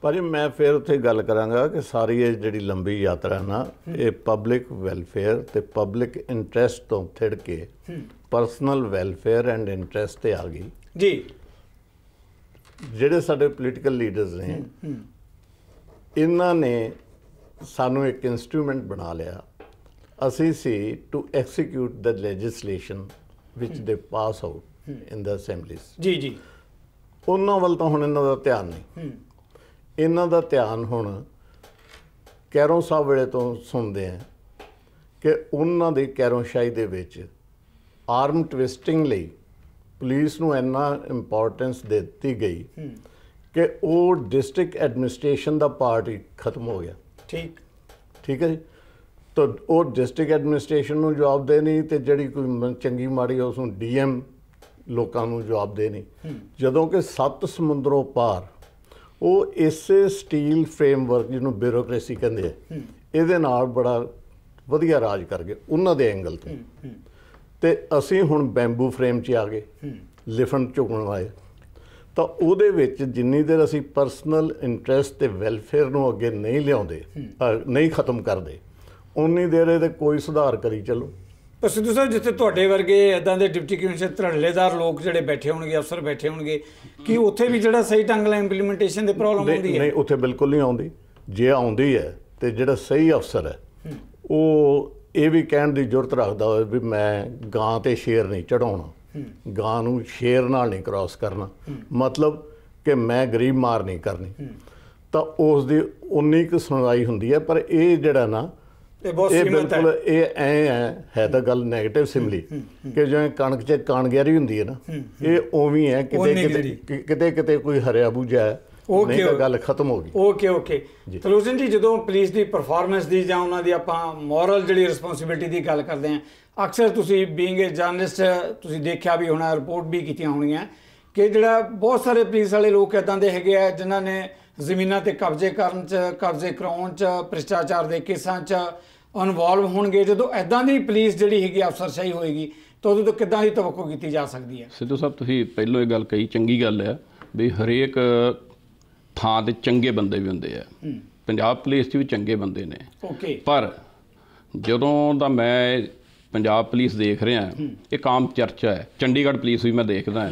C: ਪਰ ਮੈਂ ਫਿਰ ਉੱਥੇ ਗੱਲ ਕਰਾਂਗਾ ਕਿ ਸਾਰੀ ਇਹ ਜਿਹੜੀ ਲੰਬੀ ਯਾਤਰਾ ਨਾ ਇਹ ਪਬਲਿਕ ਵੈਲਫੇਅਰ ਤੇ ਪਬਲਿਕ ਇੰਟਰਸਟ ਤੋਂ ਥਿੜ ਕੇ ਪਰਸਨਲ ਵੈਲਫੇਅਰ ਐਂਡ ਇੰਟਰਸਟ ਤੇ ਆ ਗਈ ਜੀ ਜਿਹੜੇ ਸਾਡੇ ਪੋਲੀਟੀਕਲ ਲੀਡਰਸ ਨੇ ਇਹਨਾਂ ਨੇ ਸਾਨੂੰ ਇੱਕ ਇਨਸਟਰੂਮੈਂਟ ਬਣਾ ਲਿਆ ਅਸੀਂ ਸੀ ਟੂ ਐਗਜ਼ੀਕਿਊਟ ਦ ਲੈਜਿਸਲੇਸ਼ਨ ਵਿਚ ਦੇ ਪਾਸ ਆਊਟ ਇਨ ਦ ਅਸੈਂਬਲੀਸ ਜੀ ਜੀ ਉਹਨਾਂ ਵੱਲ ਤਾਂ ਹੁਣ ਇਹਨਾਂ ਦਾ ਧਿਆਨ ਨਹੀਂ ਇਹਨਾਂ ਦਾ ਧਿਆਨ ਹੁਣ ਕੈਰੋਂ ਸਾਹਿਬ ਵੇਲੇ ਤੋਂ ਸੁਣਦੇ ਆ ਕਿ ਉਹਨਾਂ ਦੇ ਕੈਰੋਂ ਸ਼ਾਹੀ ਦੇ ਵਿੱਚ ਆਰਮ ਟਵਿਸਟਿੰਗ ਲਈ ਪੁਲਿਸ ਨੂੰ ਇੰਨਾ ਇੰਪੋਰਟੈਂਸ ਦਿੱਤੀ ਗਈ ਕਿ ਉਹ ਡਿਸਟ੍ਰਿਕਟ ਐਡਮਿਨਿਸਟ੍ਰੇਸ਼ਨ ਦਾ ਪਾਰਟ ਹੀ ਖਤਮ ਹੋ ਗਿਆ ਠੀਕ ਠੀਕ ਹੈ ਜੀ ਤਾਂ ਉਹ ਡਿਸਟ੍ਰਿਕਟ ਐਡਮਿਨਿਸਟ੍ਰੇਸ਼ਨ ਨੂੰ ਜਵਾਬ ਦੇਣੀ ਤੇ ਜਿਹੜੀ ਕੋਈ ਚੰਗੀ ਮਾੜੀ ਉਸ ਨੂੰ ਡੀਐਮ ਲੋਕਾਂ ਨੂੰ ਜਵਾਬ ਦੇਣੀ ਜਦੋਂ ਕਿ ਸੱਤ ਸਮੁੰਦਰੋਂ ਪਾਰ ਉਹ ਇਸੇ ਸਟੀਲ ਫਰੇਮਵਰਕ ਜਿਹਨੂੰ ਬਿਊਰੋਕ੍ਰੇਸੀ ਕਹਿੰਦੇ ਆ ਇਹਦੇ ਨਾਲ ਬੜਾ ਵਧੀਆ ਰਾਜ ਕਰ ਗਏ ਉਹਨਾਂ ਦੇ ਐਂਗਲ ਤੋਂ ਤੇ ਅਸੀਂ ਹੁਣ ਬੈਂਬੂ ਫਰੇਮ 'ਚ ਆ ਗਏ ਲਿਫਨ ਝੁਕਣ ਵਾਲੇ ਤਾਂ ਉਹਦੇ ਵਿੱਚ ਜਿੰਨੀ ਦੇਰ ਅਸੀਂ ਪਰਸਨਲ ਇੰਟਰਸਟ ਤੇ ਵੈਲਫੇਅਰ ਨੂੰ ਅੱਗੇ ਨਹੀਂ ਲਿਆਉਂਦੇ ਨਹੀਂ ਖਤਮ ਕਰਦੇ ਉਨੀ ਦੇਰ ਇਹਦੇ ਕੋਈ ਸੁਧਾਰ ਕਰੀ ਚੱਲੋ
A: ਪਰ ਸਿੱਧੂ ਸਾਹਿਬ ਜਿੱਥੇ ਤੁਹਾਡੇ ਵਰਗੇ ਇਦਾਂ ਦੇ ਡਿਪਟੀ ਕਮਿਸ਼ਨਰ ਧੜਲੇਦਾਰ ਲੋਕ ਜਿਹੜੇ ਬੈਠੇ ਹੋਣਗੇ ਅਫਸਰ ਬੈਠੇ ਹੋਣਗੇ ਕਿ ਉੱਥੇ ਵੀ ਜਿਹੜਾ ਸਹੀ ਢੰਗ ਨਾਲ ਇੰਪਲੀਮੈਂਟੇਸ਼ਨ ਦੇ
C: ਪ੍ਰੋਬਲਮ ਹੁੰਦੀ ਹੈ ਨਹੀਂ ਉੱਥੇ ਬਿਲਕੁਲ ਨਹੀਂ ਆਉਂਦੀ ਜੇ ਆਉਂਦੀ ਹੈ ਤੇ ਜਿਹੜਾ ਸਹੀ ਅਫਸਰ ਹੈ ਉਹ ਇਹ ਵੀ ਕਹਿਣ ਦੀ ਜ਼ਰੂਰਤ ਰੱਖਦਾ ਹੋਵੇ ਵੀ ਮੈਂ ਗਾਂ ਤੇ ਸ਼ੇਰ ਨਹੀਂ ਚੜਾਉਣਾ ਗਾਂ ਨੂੰ ਸ਼ੇਰ ਨਾਲ ਨਹੀਂ ਕ੍ਰਾਸ ਕਰਨਾ ਮਤਲਬ ਕਿ ਮੈਂ ਗਰੀਬ ਮਾਰ ਨਹੀਂ ਕਰਨੀ ਤਾਂ ਉਸ ਦੀ ਉਨੀ ਕੁ ਸੁਣਾਈ ਹੁੰਦੀ ਹੈ ਪਰ ਇਹ ਜਿਹੜਾ ਨਾ
A: ਇਹ ਬਹੁਤ ਸੀਮਤ ਹੈ
C: ਇਹ ਐ ਹੈ ਹੈ ਤਾਂ ਗੱਲ 네ਗੇਟਿਵ ਸਿਮਲੀ ਕਿ ਜਿਵੇਂ ਕਣਕ 'ਚ ਕਣ ਹੁੰਦੀ ਹੈ ਨਾ ਇਹ ਉਵੇਂ ਹੈ ਕਿਤੇ ਕਿਤੇ ਕਿਤੇ ਕਿਤੇ ਕੋਈ ਹਰਿਆ ਬੂਝਾ ਹੈ ਓਕੇ ਉਹ ਗੱਲ ਖਤਮ ਹੋ ਗਈ
A: ਓਕੇ ਓਕੇ ਤਲੂਜਨ ਜੀ ਜਦੋਂ ਪੁਲਿਸ ਦੀ ਪਰਫਾਰਮੈਂਸ ਦੀ ਜਾਂ ਉਹਨਾਂ ਦੀ ਆਪਾਂ ਮੋਰਲ ਜਿਹੜੀ ਰਿਸਪੌਂਸਿਬਿਲਟੀ ਦੀ ਗੱਲ ਕਰਦੇ ਆਂ ਅਕਸਰ ਤੁਸੀਂ ਬੀਇੰਗ ਅ ਜਰਨਲਿਸਟ ਤੁਸੀਂ ਦੇਖਿਆ ਵੀ ਹੋਣਾ ਰਿਪੋਰਟ ਵੀ ਕੀਤੀਆਂ ਹੋਣੀਆਂ ਕਿ ਜਿਹੜਾ ਬਹੁਤ ਸਾਰੇ ਪੁਲਿਸ ਵਾਲੇ ਲੋਕ ਇਦਾਂ ਦੇ ਹੈਗੇ ਆ ਜਿਨ੍ਹਾਂ ਨੇ ਜ਼ਮੀਨਾਂ ਤੇ ਕਬਜ਼ੇ ਕਰਨ ਚ ਕਬਜ਼ੇ ਕਰਾਉਣ ਚ ਭ੍ਰਿਸ਼ਟਾਚਾਰ ਦੇ ਕੇਸਾਂ ਚ ਇਨਵੋਲਵ ਹੋਣਗੇ ਜਦੋਂ ਐਦਾਂ ਦੀ ਪੁਲਿਸ ਜਿਹੜੀ ਹੈਗੀ ਅਫਸਰਸ਼ਾਹੀ ਹੋਏਗੀ ਤਾਂ ਉਦੋਂ ਤੋਂ ਕਿੱਦਾਂ ਦੀ ਤਵਕਕ ਕੀਤੀ ਜਾ ਸਕਦੀ ਹੈ
D: ਸਿੱਧੂ ਸਾਹਿਬ ਤੁਸੀਂ ਪਹਿਲੋ ਇਹ ਗੱਲ ਕਹੀ ਚੰਗੀ ਗੱਲ ਹੈ ਵੀ ਹਰੇਕ ਥਾਂ ਤੇ ਚੰਗੇ ਬੰਦੇ ਵੀ ਹੁੰਦੇ ਆ ਪੰਜਾਬ ਪੁਲਿਸ 'ਚ ਵੀ ਚੰਗੇ ਬੰਦੇ ਨੇ ਓਕੇ ਪਰ ਜਦੋਂ ਦਾ ਮੈਂ ਪੰਜਾਬ ਪੁਲਿਸ ਦੇਖ ਰਿਹਾ ਇਹ ਕਾਮ ਚਰਚਾ ਹੈ ਚੰਡੀਗੜ੍ਹ ਪੁਲਿਸ ਵੀ ਮੈਂ ਦੇਖਦਾ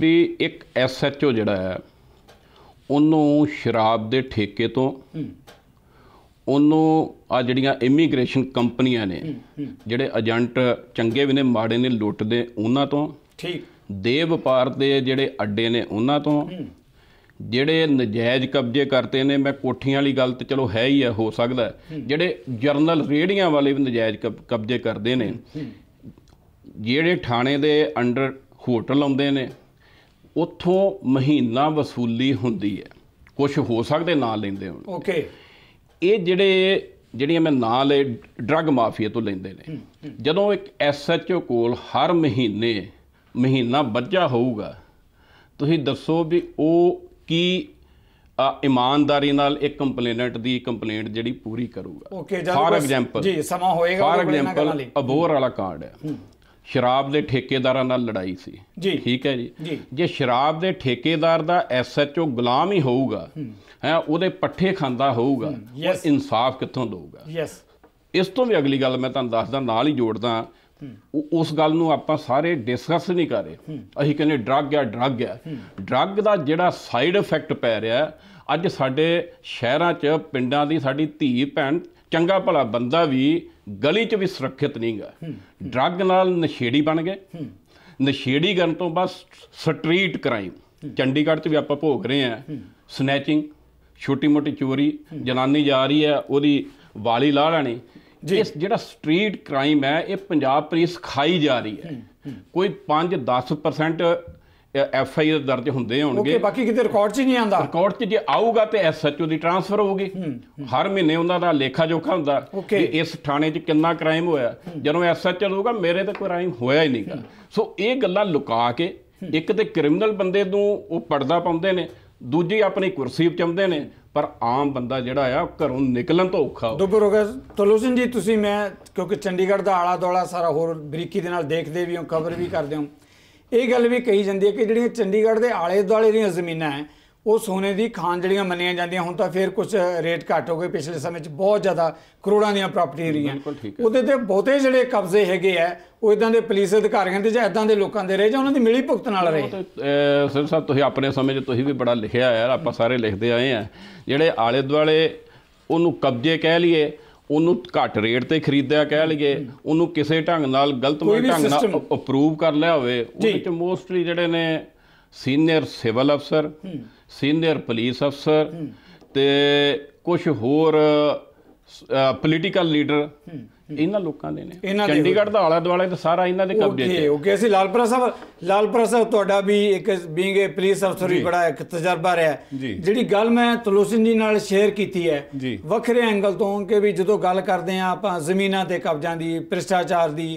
D: ਵੀ ਇੱਕ ਐਸਐਚਓ ਜਿਹੜਾ ਹੈ ਉਹਨੂੰ ਸ਼ਰਾਬ ਦੇ ਠੇਕੇ ਤੋਂ ਉਹਨੂੰ ਆ ਜਿਹੜੀਆਂ ਇਮੀਗ੍ਰੇਸ਼ਨ ਕੰਪਨੀਆਂ ਨੇ ਜਿਹੜੇ ਏਜੰਟ ਚੰਗੇ ਵੀ ਨੇ ਮਾੜੇ ਨੇ ਲੁੱਟਦੇ ਉਹਨਾਂ ਤੋਂ ਠੀਕ ਦੇ ਵਪਾਰ ਦੇ ਜਿਹੜੇ ਅੱਡੇ ਨੇ ਉਹਨਾਂ ਤੋਂ ਜਿਹੜੇ ਨਜਾਇਜ਼ ਕਬਜ਼ੇ ਕਰਤੇ ਨੇ ਮੈਂ ਕੋਠੀਆਂ ਵਾਲੀ ਗੱਲ ਤੇ ਚਲੋ ਹੈ ਹੀ ਹੈ ਹੋ ਸਕਦਾ ਜਿਹੜੇ ਜਰਨਲ ਰੇੜੀਆਂ ਵਾਲੇ ਵੀ ਨਜਾਇਜ਼ ਕਬਜ਼ੇ ਕਰਦੇ ਨੇ ਜਿਹੜੇ ਥਾਣੇ ਦੇ ਅੰਡਰ ਹੋਟਲ ਆਉਂਦੇ ਨੇ ਉੱਥੋਂ ਮਹੀਨਾ ਵਸੂਲੀ ਹੁੰਦੀ ਹੈ ਕੁਝ ਹੋ ਸਕਦੇ ਨਾਂ ਲੈਂਦੇ ਹੋਣ ਓਕੇ ਇਹ ਜਿਹੜੇ ਜਿਹੜੀਆਂ ਮੈਂ ਨਾਂ ਲੈ ਡਰੱਗ ਮਾਫੀਆ ਤੋਂ ਲੈਂਦੇ ਨੇ ਜਦੋਂ ਇੱਕ ਐਸਐਚਓ ਕੋਲ ਹਰ ਮਹੀਨੇ ਮਹੀਨਾ ਬੱਜਾ ਹੋਊਗਾ ਤੁਸੀਂ ਦੱਸੋ ਵੀ ਉਹ ਕਿ ਇਮਾਨਦਾਰੀ ਨਾਲ ਇੱਕ ਕੰਪਲੇਨੈਂਟ ਦੀ ਕੰਪਲੇਂਟ ਜਿਹੜੀ ਪੂਰੀ ਕਰੂਗਾ ਓਕੇ ਫਾਰ ਐਗਜ਼ਾਮਪਲ ਜੀ ਸਮਾਂ ਹੋਏਗਾ ਫਾਰ ਐਗਜ਼ਾਮਪਲ ਅਬੋਰ ਵਾਲਾ ਕਾਰਡ ਹੈ ਸ਼ਰਾਬ ਦੇ ਠੇਕੇਦਾਰਾਂ ਨਾਲ ਲੜਾਈ ਸੀ ਜੀ ਠੀਕ ਹੈ ਜੀ ਜੇ ਸ਼ਰਾਬ ਦੇ ਠੇਕੇਦਾਰ ਦਾ ਐਸਐਚਓ ਗੁਲਾਮ ਹੀ ਹੋਊਗਾ ਹੈ ਉਹਦੇ ਪੱਠੇ ਖਾਂਦਾ ਹੋਊਗਾ ਉਹ ਇਨਸਾਫ ਕਿੱਥੋਂ ਦੇਊਗਾ ਯੈਸ ਇਸ ਤੋਂ ਵੀ ਅਗਲੀ ਗੱਲ ਮੈਂ ਤੁਹਾਨੂੰ ਦੱਸਦਾ ਨਾਲ ਹੀ ਜੋੜਦਾ ਉਸ ਗੱਲ ਨੂੰ ਆਪਾਂ ਸਾਰੇ ਡਿਸਕਸ ਨਹੀਂ ਕਰ ਰਹੇ ਅਸੀਂ ਕਹਿੰਦੇ ਡਰੱਗ ਆ ਡਰੱਗ ਆ ਡਰੱਗ ਦਾ ਜਿਹੜਾ ਸਾਈਡ ਇਫੈਕਟ ਪੈ ਰਿਹਾ ਅੱਜ ਸਾਡੇ ਸ਼ਹਿਰਾਂ 'ਚ ਪਿੰਡਾਂ ਦੀ ਸਾਡੀ ਧੀ ਭੈਣ ਚੰਗਾ ਭਲਾ ਬੰਦਾ ਵੀ ਗਲੀ 'ਚ ਵੀ ਸੁਰੱਖਿਅਤ ਨਹੀਂਗਾ ਡਰੱਗ ਨਾਲ ਨਸ਼ੇੜੀ ਬਣ ਗਏ ਨਸ਼ੇੜੀ ਕਰਨ ਤੋਂ ਬਸ ਸਟਰੀਟ ਕ੍ਰਾਈਮ ਚੰਡੀਗੜ੍ਹ 'ਚ ਵੀ ਆਪਾਂ ਭੋਗ ਰਹੇ ਆ ਸਨੈਚਿੰਗ ਛੋਟੀ ਮੋਟੀ ਚੋਰੀ ਜਨਾਨੀ ਜਾ ਰਹੀ ਹੈ ਉਹਦੀ ਵਾਲੀ ਲਾ ਲੈਣੀ ਇਸ ਜਿਹੜਾ ਸਟਰੀਟ ਕ੍ਰਾਈਮ ਹੈ ਇਹ ਪੰਜਾਬ ਪੁਲਿਸ ਖਾਈ ਜਾ ਰਹੀ ਹੈ ਕੋਈ 5-10% ਐਫ ਆਈ ਆਰ ਦਰਜ ਹੁੰਦੇ ਹੋਣਗੇ ਓਕੇ ਬਾਕੀ ਕਿਤੇ ਰਿਕਾਰਡ 'ਚ ਨਹੀਂ ਆਂਦਾ ਰਿਕਾਰਡ 'ਚ ਜੇ ਆਊਗਾ ਤੇ ਐਸ ਐਚ ਓ ਦੀ ਟ੍ਰਾਂਸਫਰ ਹੋਊਗੀ ਹਰ ਮਹੀਨੇ ਉਹਨਾਂ ਦਾ ਲੇਖਾ ਜੋਖਾ ਹੁੰਦਾ ਕਿ ਇਸ ਥਾਣੇ 'ਚ ਕਿੰਨਾ ਕ੍ਰਾਈਮ ਹੋਇਆ ਜਦੋਂ ਐਸ ਐਚ ਓ ਹੋਊਗਾ ਮੇਰੇ ਤੇ ਕੋਈ ਕ੍ਰਾਈਮ ਹੋਇਆ ਹੀ ਨਹੀਂਗਾ ਸੋ ਇਹ ਗੱਲਾਂ ਲੁਕਾ ਕੇ ਇੱਕ ਤੇ ਕ੍ਰਿਮੀਨਲ ਬੰਦੇ ਨੂੰ ਉਹ ਪਰਦਾ ਪਾਉਂਦੇ ਨੇ ਦੂਜੀ ਆਪਣੀ ਕੁਰਸੀ ਉਚੰਦੇ ਨੇ ਪਰ ਆਮ ਬੰਦਾ ਜਿਹੜਾ ਆ ਘਰੋਂ ਨਿਕਲਣ ਤੋਂ ਔਖਾ ਹੋ ਦੁੱਬਰ ਹੋ ਗਿਆ ਸਿੰਘ ਜੀ ਤੁਸੀਂ ਮੈਂ ਕਿਉਂਕਿ ਚੰਡੀਗੜ੍ਹ ਦਾ ਆਲਾ ਦੋਲਾ ਸਾਰਾ ਹੋਰ ਬਰੀਕੀ ਦੇ ਨਾਲ ਦੇਖਦੇ
A: ਵੀ ਹਾਂ ਕਵਰ ਵੀ ਕਰਦੇ ਹਾਂ ਇਹ ਗੱਲ ਵੀ ਕਹੀ ਜਾਂਦੀ ਹੈ ਕਿ ਜਿਹੜੀਆਂ ਚੰਡੀਗੜ੍ਹ ਦੇ ਆਲੇ ਦੋਲੇ ਦੀਆਂ ਜ਼ਮੀਨਾਂ ਹੈ ਉਹ ਸੋਨੇ ਦੀ ਖਾਨ ਜਿਹੜੀਆਂ ਮੰਨੀਆਂ ਜਾਂਦੀਆਂ ਹੁਣ ਤਾਂ ਫੇਰ ਕੁਝ ਰੇਟ ਘਟ ਹੋ ਗਏ ਪਿਛਲੇ ਸਮੇਂ 'ਚ ਬਹੁਤ ਜ਼ਿਆਦਾ ਕਰੋੜਾਂ ਦੀਆਂ ਪ੍ਰਾਪਰਟੀ ਰਹੀਆਂ ਉਹਦੇ ਤੇ ਬਹੁਤੇ ਜਿਹੜੇ ਕਬਜ਼ੇ ਹੈਗੇ ਆ ਉਹ ਇਦਾਂ ਦੇ ਪੁਲਿਸ ਅਧਿਕਾਰੀਆਂ ਦੇ ਜਾਂ ਇਦਾਂ ਦੇ ਲੋਕਾਂ ਦੇ ਰਹੇ ਜਾਂ ਉਹਨਾਂ ਦੀ ਮਿਲੀ ਭੁਗਤ ਨਾਲ ਰਹੇ
D: ਸਰ ਸਾਹਿਬ ਤੁਸੀਂ ਆਪਣੇ ਸਮੇਂ 'ਚ ਤੁਸੀਂ ਵੀ ਬੜਾ ਲਿਖਿਆ ਯਾਰ ਆਪਾਂ ਸਾਰੇ ਲਿਖਦੇ ਆਏ ਆ ਜਿਹੜੇ ਆਲੇ ਦੁਆਲੇ ਉਹਨੂੰ ਕਬਜ਼ੇ ਕਹਿ ਲਈਏ ਉਹਨੂੰ ਘੱਟ ਰੇਟ ਤੇ ਖਰੀਦਿਆ ਕਹਿ ਲਈਏ ਉਹਨੂੰ ਕਿਸੇ ਢੰਗ ਨਾਲ ਗਲਤ ਢੰਗ ਨਾਲ ਅਪਰੂਵ ਕਰ ਲਿਆ ਹੋਵੇ ਉਹਦੇ ਚ ਮੋਸਟਲੀ ਜਿਹੜੇ ਨੇ ਸੀਨੀਅਰ ਸਿਵਲ ਅਫਸਰ ਸੀਨੀਅਰ ਪੁਲਿਸ ਅਫਸਰ ਤੇ ਕੁਝ ਹੋਰ ਪੋਲੀਟੀਕਲ ਲੀਡਰ ਇਹਨਾਂ ਲੋਕਾਂ ਦੇ ਨੇ ਚੰਡੀਗੜ੍ਹ ਦਾ ਆਲਾ ਦੁਆਲਾ ਤੇ ਸਾਰਾ ਇਹਨਾਂ ਦੇ ਕਬਜ਼ੇ 'ਚ ਓਕੇ
A: ਓਕੇ ਅਸੀਂ ਲਾਲਪੁਰਾ ਸਾਹਿਬ ਲਾਲਪੁਰਾ ਸਾਹਿਬ ਤੁਹਾਡਾ ਵੀ ਇੱਕ ਬੀਂਗ ਏ ਪੁਲਿਸ ਅਫਸਰ ਵੀ ਬੜਾ ਇੱਕ ਤਜਰਬਾ ਰਿਹਾ ਜਿਹੜੀ ਗੱਲ ਮੈਂ ਤਲੋਸਨ ਜੀ ਨਾਲ ਸ਼ੇਅਰ ਕੀਤੀ ਹੈ ਵੱਖਰੇ ਐਂਗਲ ਤੋਂ ਕਿ ਵੀ ਜਦੋਂ ਗੱਲ ਕਰਦੇ ਆ ਆਪਾਂ ਜ਼ਮੀਨਾਂ ਤੇ ਕਬਜ਼ਾਂ ਦੀ ਪ੍ਰਸ਼ਟਾਚਾਰ ਦੀ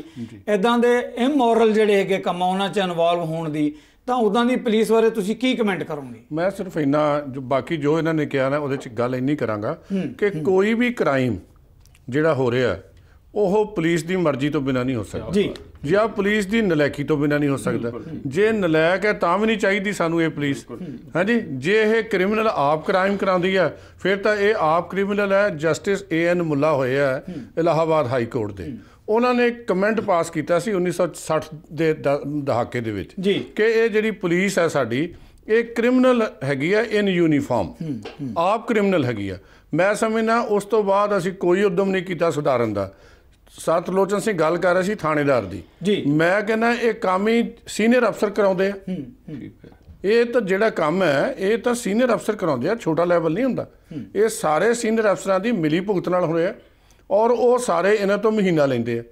A: ਇਦਾਂ ਦੇ ਇਮੋਰਲ ਜਿਹੜੇ ਹੈਗੇ ਕੰਮ ਉਹਨਾਂ 'ਚ ਇਨਵੋਲਵ ਹੋਣ ਦੀ ਤਾਂ ਉਦਾਂ ਦੀ ਪੁਲਿਸ ਬਾਰੇ ਤੁਸੀਂ ਕੀ ਕਮੈਂਟ ਕਰੋਗੇ
B: ਮੈਂ ਸਿਰਫ ਇੰਨਾ ਜੋ ਬਾਕੀ ਜੋ ਇਹਨਾਂ ਨੇ ਕਿਹਾ ਨਾ ਉਹਦੇ ਚ ਗੱਲ ਇੰਨੀ ਕਰਾਂਗਾ ਕਿ ਕੋਈ ਵੀ ਕ੍ਰਾਈਮ ਜਿਹੜਾ ਹੋ ਰਿਹਾ ਉਹ ਪੁਲਿਸ ਦੀ ਮਰਜ਼ੀ ਤੋਂ ਬਿਨਾ ਨਹੀਂ ਹੋ ਸਕਦਾ ਜੀ ਜਾਂ ਪੁਲਿਸ ਦੀ ਨਲਾਇਕੀ ਤੋਂ ਬਿਨਾ ਨਹੀਂ ਹੋ ਸਕਦਾ ਜੇ ਨਲਾਇਕ ਹੈ ਤਾਂ ਵੀ ਨਹੀਂ ਚਾਹੀਦੀ ਸਾਨੂੰ ਇਹ ਪੁਲਿਸ ਹਾਂਜੀ ਜੇ ਇਹ ਕ੍ਰਿਮੀਨਲ ਆਪ ਕ੍ਰਾਈਮ ਕਰਾਉਂਦੀ ਹੈ ਫਿਰ ਤਾਂ ਇਹ ਆਪ ਕ੍ਰਿਮੀਨਲ ਹੈ ਜਸਟਿਸ ਏ ਐਨ ਮੁੱਲਾ ਹੋਇਆ ਹੈ ਇਲਾਹਾਬਾਦ ਹਾਈ ਕੋਰਟ ਦੇ ਉਹਨਾਂ ਨੇ ਕਮੈਂਟ ਪਾਸ ਕੀਤਾ ਸੀ 1960 ਦੇ ਦਹਾਕੇ ਦੇ ਵਿੱਚ ਕਿ ਇਹ ਜਿਹੜੀ ਪੁਲਿਸ ਹੈ ਸਾਡੀ ਇਹ ਕ੍ਰਿਮੀਨਲ ਹੈਗੀ ਆ ਇਨ ਯੂਨੀਫਾਰਮ ਆਪ ਕ੍ਰਿਮੀਨਲ ਹੈਗੀ ਆ ਮੈਂ ਸਮਝਣਾ ਉਸ ਤੋਂ ਬਾਅਦ ਅਸੀਂ ਕੋਈ ਉਦਮ ਨਹੀਂ ਕੀਤਾ ਸੁਧਾਰਨ ਦਾ ਸਤ ਲੋਚਨ ਸਿੰਘ ਗੱਲ ਕਰ ਰਿਹਾ ਸੀ ਥਾਣੇਦਾਰ ਦੀ ਮੈਂ ਕਹਿੰਦਾ ਇਹ ਕੰਮ ਹੀ ਸੀਨੀਅਰ ਅਫਸਰ ਕਰਾਉਂਦੇ ਆ ਇਹ ਤਾਂ ਜਿਹੜਾ ਕੰਮ ਹੈ ਇਹ ਤਾਂ ਸੀਨੀਅਰ ਅਫਸਰ ਕਰਾਉਂਦੇ ਆ ਛੋਟਾ ਲੈਵਲ ਨਹੀਂ ਹੁੰਦਾ ਇਹ ਸਾਰੇ ਸੀਨੀਅਰ ਅਫਸਰਾਂ ਦੀ ਮਿਲੀ ਭੁਗਤ ਨਾਲ ਹੋ ਰਿਹਾ ਔਰ ਉਹ ਸਾਰੇ ਇਹਨਾਂ ਤੋਂ ਮਹੀਨਾ ਲੈਂਦੇ ਆ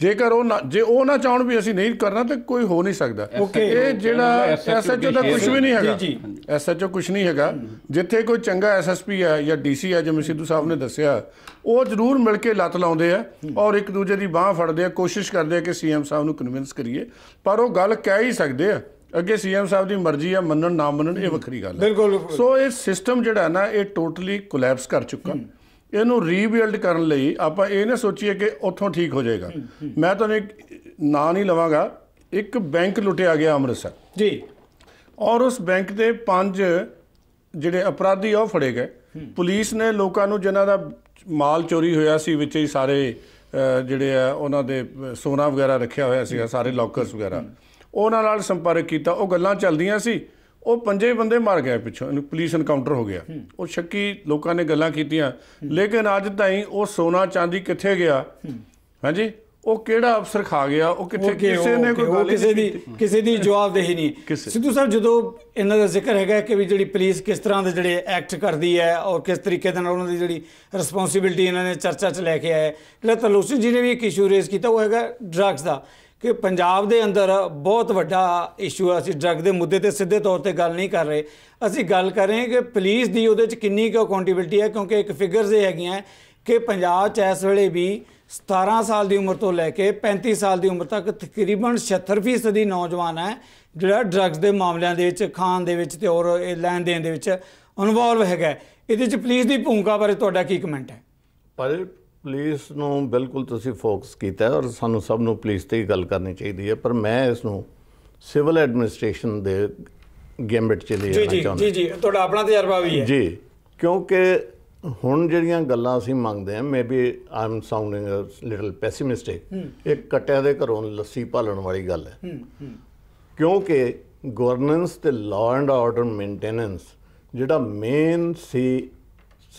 B: ਜੇਕਰ ਉਹ ਜੇ ਉਹ ਨਾ ਚਾਹਣ ਵੀ ਅਸੀਂ ਨਹੀਂ ਕਰਨਾ ਤੇ ਕੋਈ ਹੋ ਨਹੀਂ ਸਕਦਾ ਇਹ ਜਿਹੜਾ ਐਸਐਚਓ ਦਾ ਕੁਝ ਵੀ ਨਹੀਂ ਹੈਗਾ ਐਸਐਚਓ ਕੁਝ ਨਹੀਂ ਹੈਗਾ ਜਿੱਥੇ ਕੋਈ ਚੰਗਾ ਐਸਐਸਪੀ ਹੈ ਜਾਂ ਡੀਸੀ ਹੈ ਜਿਵੇਂ ਸਿੱਧੂ ਸਾਹਿਬ ਨੇ ਦੱਸਿਆ ਉਹ ਜ਼ਰੂਰ ਮਿਲ ਕੇ ਲੱਤ ਲਾਉਂਦੇ ਆ ਔਰ ਇੱਕ ਦੂਜੇ ਦੀ ਬਾਹ ਫੜਦੇ ਆ ਕੋਸ਼ਿਸ਼ ਕਰਦੇ ਆ ਕਿ ਸੀਐਮ ਸਾਹਿਬ ਨੂੰ ਕਨਵਿੰਸ ਕਰੀਏ ਪਰ ਉਹ ਗੱਲ ਕਹਿ ਹੀ ਸਕਦੇ ਆ ਅੱਗੇ ਸੀਐਮ ਸਾਹਿਬ ਦੀ ਮਰਜ਼ੀ ਆ ਮੰਨਣ ਨਾ ਮੰਨਣ ਇਹ ਵੱਖਰੀ ਗੱਲ ਹੈ ਸੋ ਇਹ ਸਿਸਟਮ ਜਿਹੜਾ ਨਾ ਇਹ ਟੋਟਲੀ ਕੋਲੈਪਸ ਕਰ ਚੁੱਕਾ ਇਹਨੂੰ ਰੀਬਿਲਡ ਕਰਨ ਲਈ ਆਪਾਂ ਇਹ ਨਾ ਸੋਚੀਏ ਕਿ ਉੱਥੋਂ ਠੀਕ ਹੋ ਜਾਏਗਾ ਮੈਂ ਤੁਹਾਨੂੰ ਇੱਕ ਨਾਂ ਨਹੀਂ ਲਵਾਂਗਾ ਇੱਕ ਬੈਂਕ ਲੁੱਟਿਆ ਗਿਆ ਅੰਮ੍ਰਿਤਸਰ ਜੀ ਔਰ ਉਸ ਬੈਂਕ ਦੇ ਪੰਜ ਜਿਹੜੇ ਅਪਰਾਧੀ ਉਹ ਫੜੇ ਗਏ ਪੁਲਿਸ ਨੇ ਲੋਕਾਂ ਨੂੰ ਜਿਨ੍ਹਾਂ ਦਾ ਮਾਲ ਚੋਰੀ ਹੋਇਆ ਸੀ ਵਿੱਚ ਹੀ ਸਾਰੇ ਜਿਹੜੇ ਆ ਉਹਨਾਂ ਦੇ ਸੋਨਾ ਵਗੈਰਾ ਰੱਖਿਆ ਹੋਇਆ ਸੀਗਾ ਸਾਰੇ ਲੌਕਰਸ ਵਗੈਰਾ ਉਹਨਾਂ ਨਾਲ ਸੰਪਰਕ ਕੀਤਾ ਉਹ ਗੱਲਾਂ ਚੱਲਦੀਆਂ ਸੀ ਉਹ ਪੰਜੇ ਬੰਦੇ ਮਰ ਗਏ ਪਿੱਛੋਂ ਪੁਲਿਸ ਐਨਕਾਊਂਟਰ ਹੋ ਗਿਆ ਉਹ ਸ਼ੱਕੀ ਲੋਕਾਂ ਨੇ ਗੱਲਾਂ ਕੀਤੀਆਂ ਲੇਕਿਨ ਅੱਜ ਤਾਈਂ ਉਹ ਸੋਨਾ ਚਾਂਦੀ ਕਿੱਥੇ ਗਿਆ ਹਾਂਜੀ ਉਹ ਕਿਹੜਾ ਅਫਸਰ ਖਾ ਗਿਆ ਉਹ ਕਿੱਥੇ ਕਿਸੇ ਨੇ ਕੋਈ ਗੱਲ ਕਿਸੇ
A: ਦੀ ਕਿਸੇ ਦੀ ਜਵਾਬਦੇਹੀ ਨਹੀਂ ਸਿੱਧੂ ਸਾਹਿਬ ਜਦੋਂ ਇਹਨਾਂ ਦਾ ਜ਼ਿਕਰ ਹੈਗਾ ਕਿ ਵੀ ਜਿਹੜੀ ਪੁਲਿਸ ਕਿਸ ਤਰ੍ਹਾਂ ਦੇ ਜਿਹੜੇ ਐਕਟ ਕਰਦੀ ਹੈ ਔਰ ਕਿਸ ਤਰੀਕੇ ਦੇ ਨਾਲ ਉਹਨਾਂ ਦੀ ਜਿਹੜੀ ਰਿਸਪੌਂਸਿਬਿਲਟੀ ਇਹਨਾਂ ਨੇ ਚਰਚਾ 'ਚ ਲੈ ਕੇ ਆਇਆ ਜਿਹੜਾ ਤਲੋਚੀ ਜੀ ਨੇ ਵੀ ਇੱਕ ਇਸ਼ੂ ਰੇਜ਼ ਕੀਤਾ ਉਹ ਹੈਗਾ ਡਰੱਗਸ ਦਾ ਕਿ ਪੰਜਾਬ ਦੇ ਅੰਦਰ ਬਹੁਤ ਵੱਡਾ ਇਸ਼ੂ ਹੈ ਅਸੀਂ ਡਰੱਗ ਦੇ ਮੁੱਦੇ ਤੇ ਸਿੱਧੇ ਤੌਰ ਤੇ ਗੱਲ ਨਹੀਂ ਕਰ ਰਹੇ ਅਸੀਂ ਗੱਲ ਕਰ ਰਹੇ ਹਾਂ ਕਿ ਪੁਲਿਸ ਦੀ ਉਹਦੇ 'ਚ ਕਿੰਨੀ ਕੁ ਅਕਾਊਂਟੇਬਿਲਟੀ ਹੈ ਕਿਉਂਕਿ ਇੱਕ ਫਿਗਰਸ ਇਹ ਹੈਗੀਆਂ ਕਿ ਪੰਜਾਬ 'ਚ ਇਸ ਵੇਲੇ ਵੀ 17 ਸਾਲ ਦੀ ਉਮਰ ਤੋਂ ਲੈ ਕੇ 35 ਸਾਲ ਦੀ ਉਮਰ ਤੱਕ ਤਕਰੀਬਨ 76% ਦੀ ਨੌਜਵਾਨ ਹੈ ਜਿਹੜਾ ਡਰੱਗਸ ਦੇ ਮਾਮਲਿਆਂ ਦੇ ਵਿੱਚ ਖਾਨ ਦੇ ਵਿੱਚ ਤੇ ਹੋਰ ਲੈਣ ਦੇਣ ਦੇ ਵਿੱਚ ਇਨਵੋਲਵ ਹੈਗਾ ਇਹਦੇ 'ਚ ਪੁਲਿਸ ਦੀ ਭੂਮਿਕਾ ਬਾਰੇ ਤੁਹਾਡਾ ਕੀ ਕਮੈਂਟ ਹੈ
C: ਪਰ ਪੁਲਿਸ ਨੂੰ ਬਿਲਕੁਲ ਤੁਸੀਂ ਫੋਕਸ ਕੀਤਾ ਔਰ ਸਾਨੂੰ ਸਭ ਨੂੰ ਪੁਲਿਸ ਤੇ ਹੀ ਗੱਲ ਕਰਨੀ ਚਾਹੀਦੀ ਹੈ ਪਰ ਮੈਂ ਇਸ ਨੂੰ ਸਿਵਲ ਐਡਮਿਨਿਸਟ੍ਰੇਸ਼ਨ ਦੇ ਗੈਂਬਟ ਚ ਲਈ ਜਾਣਾ ਚਾਹੁੰਦਾ ਜੀ ਜੀ
A: ਜੀ ਤੁਹਾਡਾ ਆਪਣਾ ਤਜਰਬਾ ਵੀ ਹੈ ਜੀ
C: ਕਿਉਂਕਿ ਹੁਣ ਜਿਹੜੀਆਂ ਗੱਲਾਂ ਅਸੀਂ ਮੰਗਦੇ ਆ ਮੇਬੀ ਆਮ ਸਾਊਂਡਿੰਗ ਅ ਲਿਟਲ ਪੈਸੀਮਿਸਟਿਕ ਇੱਕ ਕਟਿਆ ਦੇ ਘਰੋਂ ਲੱਸੀ ਪਾਲਣ ਵਾਲੀ ਗੱਲ ਹੈ ਕਿਉਂਕਿ ਗਵਰਨੈਂਸ ਤੇ ਲਾਅ ਐਂਡ ਆਰਡਰ ਮੇਨਟੇਨੈਂਸ ਜਿਹੜਾ ਮੇਨ ਸੀ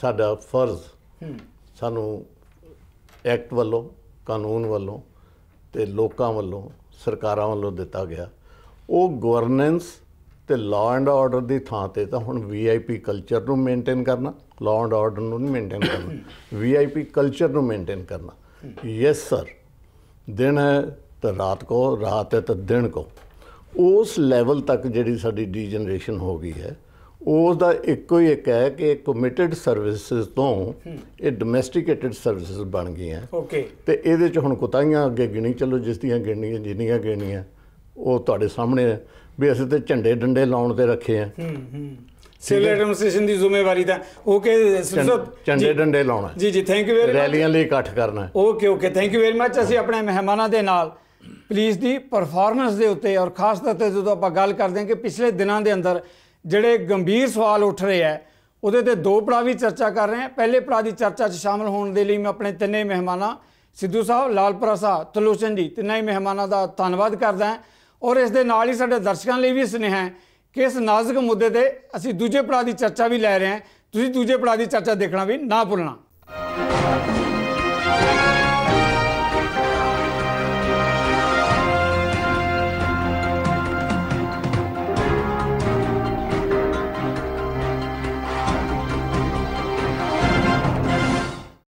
C: ਸਾਡਾ ਫਰਜ਼ ਸਾਨੂੰ ਐਕਟ ਵੱਲੋਂ ਕਾਨੂੰਨ ਵੱਲੋਂ ਤੇ ਲੋਕਾਂ ਵੱਲੋਂ ਸਰਕਾਰਾਂ ਵੱਲੋਂ ਦਿੱਤਾ ਗਿਆ ਉਹ ਗਵਰਨੈਂਸ ਤੇ ਲਾਅ ਐਂਡ ਆਰਡਰ ਦੀ ਥਾਂ ਤੇ ਤਾਂ ਹੁਣ ਵੀਆਈਪੀ ਕਲਚਰ ਨੂੰ ਮੇਨਟੇਨ ਕਰਨਾ ਲਾਅ ਐਂਡ ਆਰਡਰ ਨੂੰ ਨਹੀਂ ਮੇਨਟੇਨ ਕਰਨਾ ਵੀਆਈਪੀ ਕਲਚਰ ਨੂੰ ਮੇਨਟੇਨ ਕਰਨਾ ਯੈਸ ਸਰ ਦਿਨ ਹੈ ਤਾਂ ਰਾਤ ਕੋ ਰਾਤ ਹੈ ਤਾਂ ਦਿਨ ਕੋ ਉਸ ਲੈਵਲ ਤੱਕ ਜਿਹੜੀ ਸਾਡੀ ਡੀਜਨਰੇਸ਼ਨ ਹੋ ਗਈ ਹੈ ਉਸ ਦਾ ਇੱਕੋ ਹੀ ਇੱਕ ਹੈ ਕਿ ਕਮਿਟਡ ਸਰਵਿਸਿਜ਼ ਤੋਂ ਇਹ ਡੋਮੈਸਟਿਕੇਟਿਡ ਸਰਵਿਸਿਜ਼ ਬਣ ਗਈਆਂ ਓਕੇ ਤੇ ਇਹਦੇ ਚ ਹੁਣ ਕੁਤਾਈਆਂ ਅੱਗੇ ਗਿਣੀ ਚੱਲੋ ਜਿਸ ਦੀਆਂ ਗਿਣੀਆਂ ਜਿੰਨੀਆਂ ਗਿਣੀਆਂ ਉਹ ਤੁਹਾਡੇ ਸਾਹਮਣੇ ਵੀ ਅਸੀਂ ਤੇ ਝੰਡੇ ਡੰਡੇ ਲਾਉਣ ਤੇ ਰੱਖੇ ਆ
A: ਹੂੰ ਹੂੰ ਸਿਵਲ ਐਡਮਿਨਿਸਟ੍ਰੇਸ਼ਨ ਦੀ ਜ਼ਿੰਮੇਵਾਰੀ ਤਾਂ ਓਕੇ ਝੰਡੇ ਡੰਡੇ ਲਾਉਣਾ ਜੀ ਜੀ ਥੈਂਕ ਯੂ ਵੈਰੀ ਮਚ ਰੈਲੀਆਂ
C: ਲਈ ਇਕੱਠ ਕਰਨਾ
A: okay okay thank you very much ਅਸੀਂ ਆਪਣੇ ਮਹਿਮਾਨਾਂ ਦੇ ਨਾਲ ਪੁਲਿਸ ਦੀ ਪਰਫਾਰਮੈਂਸ ਦੇ ਉੱਤੇ ਔਰ ਖਾਸ ਤੌਰ ਤੇ ਜਦੋਂ ਆਪਾਂ ਗੱਲ ਕਰਦੇ ਹਾਂ ਕਿ ਪਿਛਲੇ ਦਿਨਾਂ ਦੇ ਅੰਦਰ ਜਿਹੜੇ ਗੰਭੀਰ ਸਵਾਲ ਉੱਠ ਰਹੇ ਆ ਉਹਦੇ ਤੇ ਦੋ ਪੜਾ ਵੀ ਚਰਚਾ ਕਰ ਰਹੇ ਆ ਪਹਿਲੇ ਪੜਾ ਦੀ ਚਰਚਾ 'ਚ ਸ਼ਾਮਲ ਹੋਣ ਦੇ ਲਈ ਮੈਂ ਆਪਣੇ ਤਿੰਨੇ ਮਹਿਮਾਨਾਂ ਸਿੱਧੂ ਸਾਹਿਬ ਲਾਲਪੁਰਾ ਸਾਹਿਬ ਤਲੋਚਨ ਜੀ ਤਿੰਨਾਂ ਹੀ ਮਹਿਮਾਨਾਂ ਦਾ ਧੰਨਵਾਦ ਕਰਦਾ ਹਾਂ ਔਰ ਇਸ ਦੇ ਨਾਲ ਹੀ ਸਾਡੇ ਦਰਸ਼ਕਾਂ ਲਈ ਵੀ ਸੁਨੇਹਾ ਹੈ ਕਿ ਇਸ ਨਾਜ਼ੁਕ ਮੁੱਦੇ ਤੇ ਅਸੀਂ ਦੂਜੇ ਪੜਾ ਦੀ ਚਰਚਾ ਵੀ ਲੈ ਰਹੇ ਆ ਤੁਸੀਂ ਦੂਜੇ ਪੜਾ ਦੀ ਚਰਚਾ ਦੇਖਣਾ ਵੀ ਨਾ ਭੁੱਲਣਾ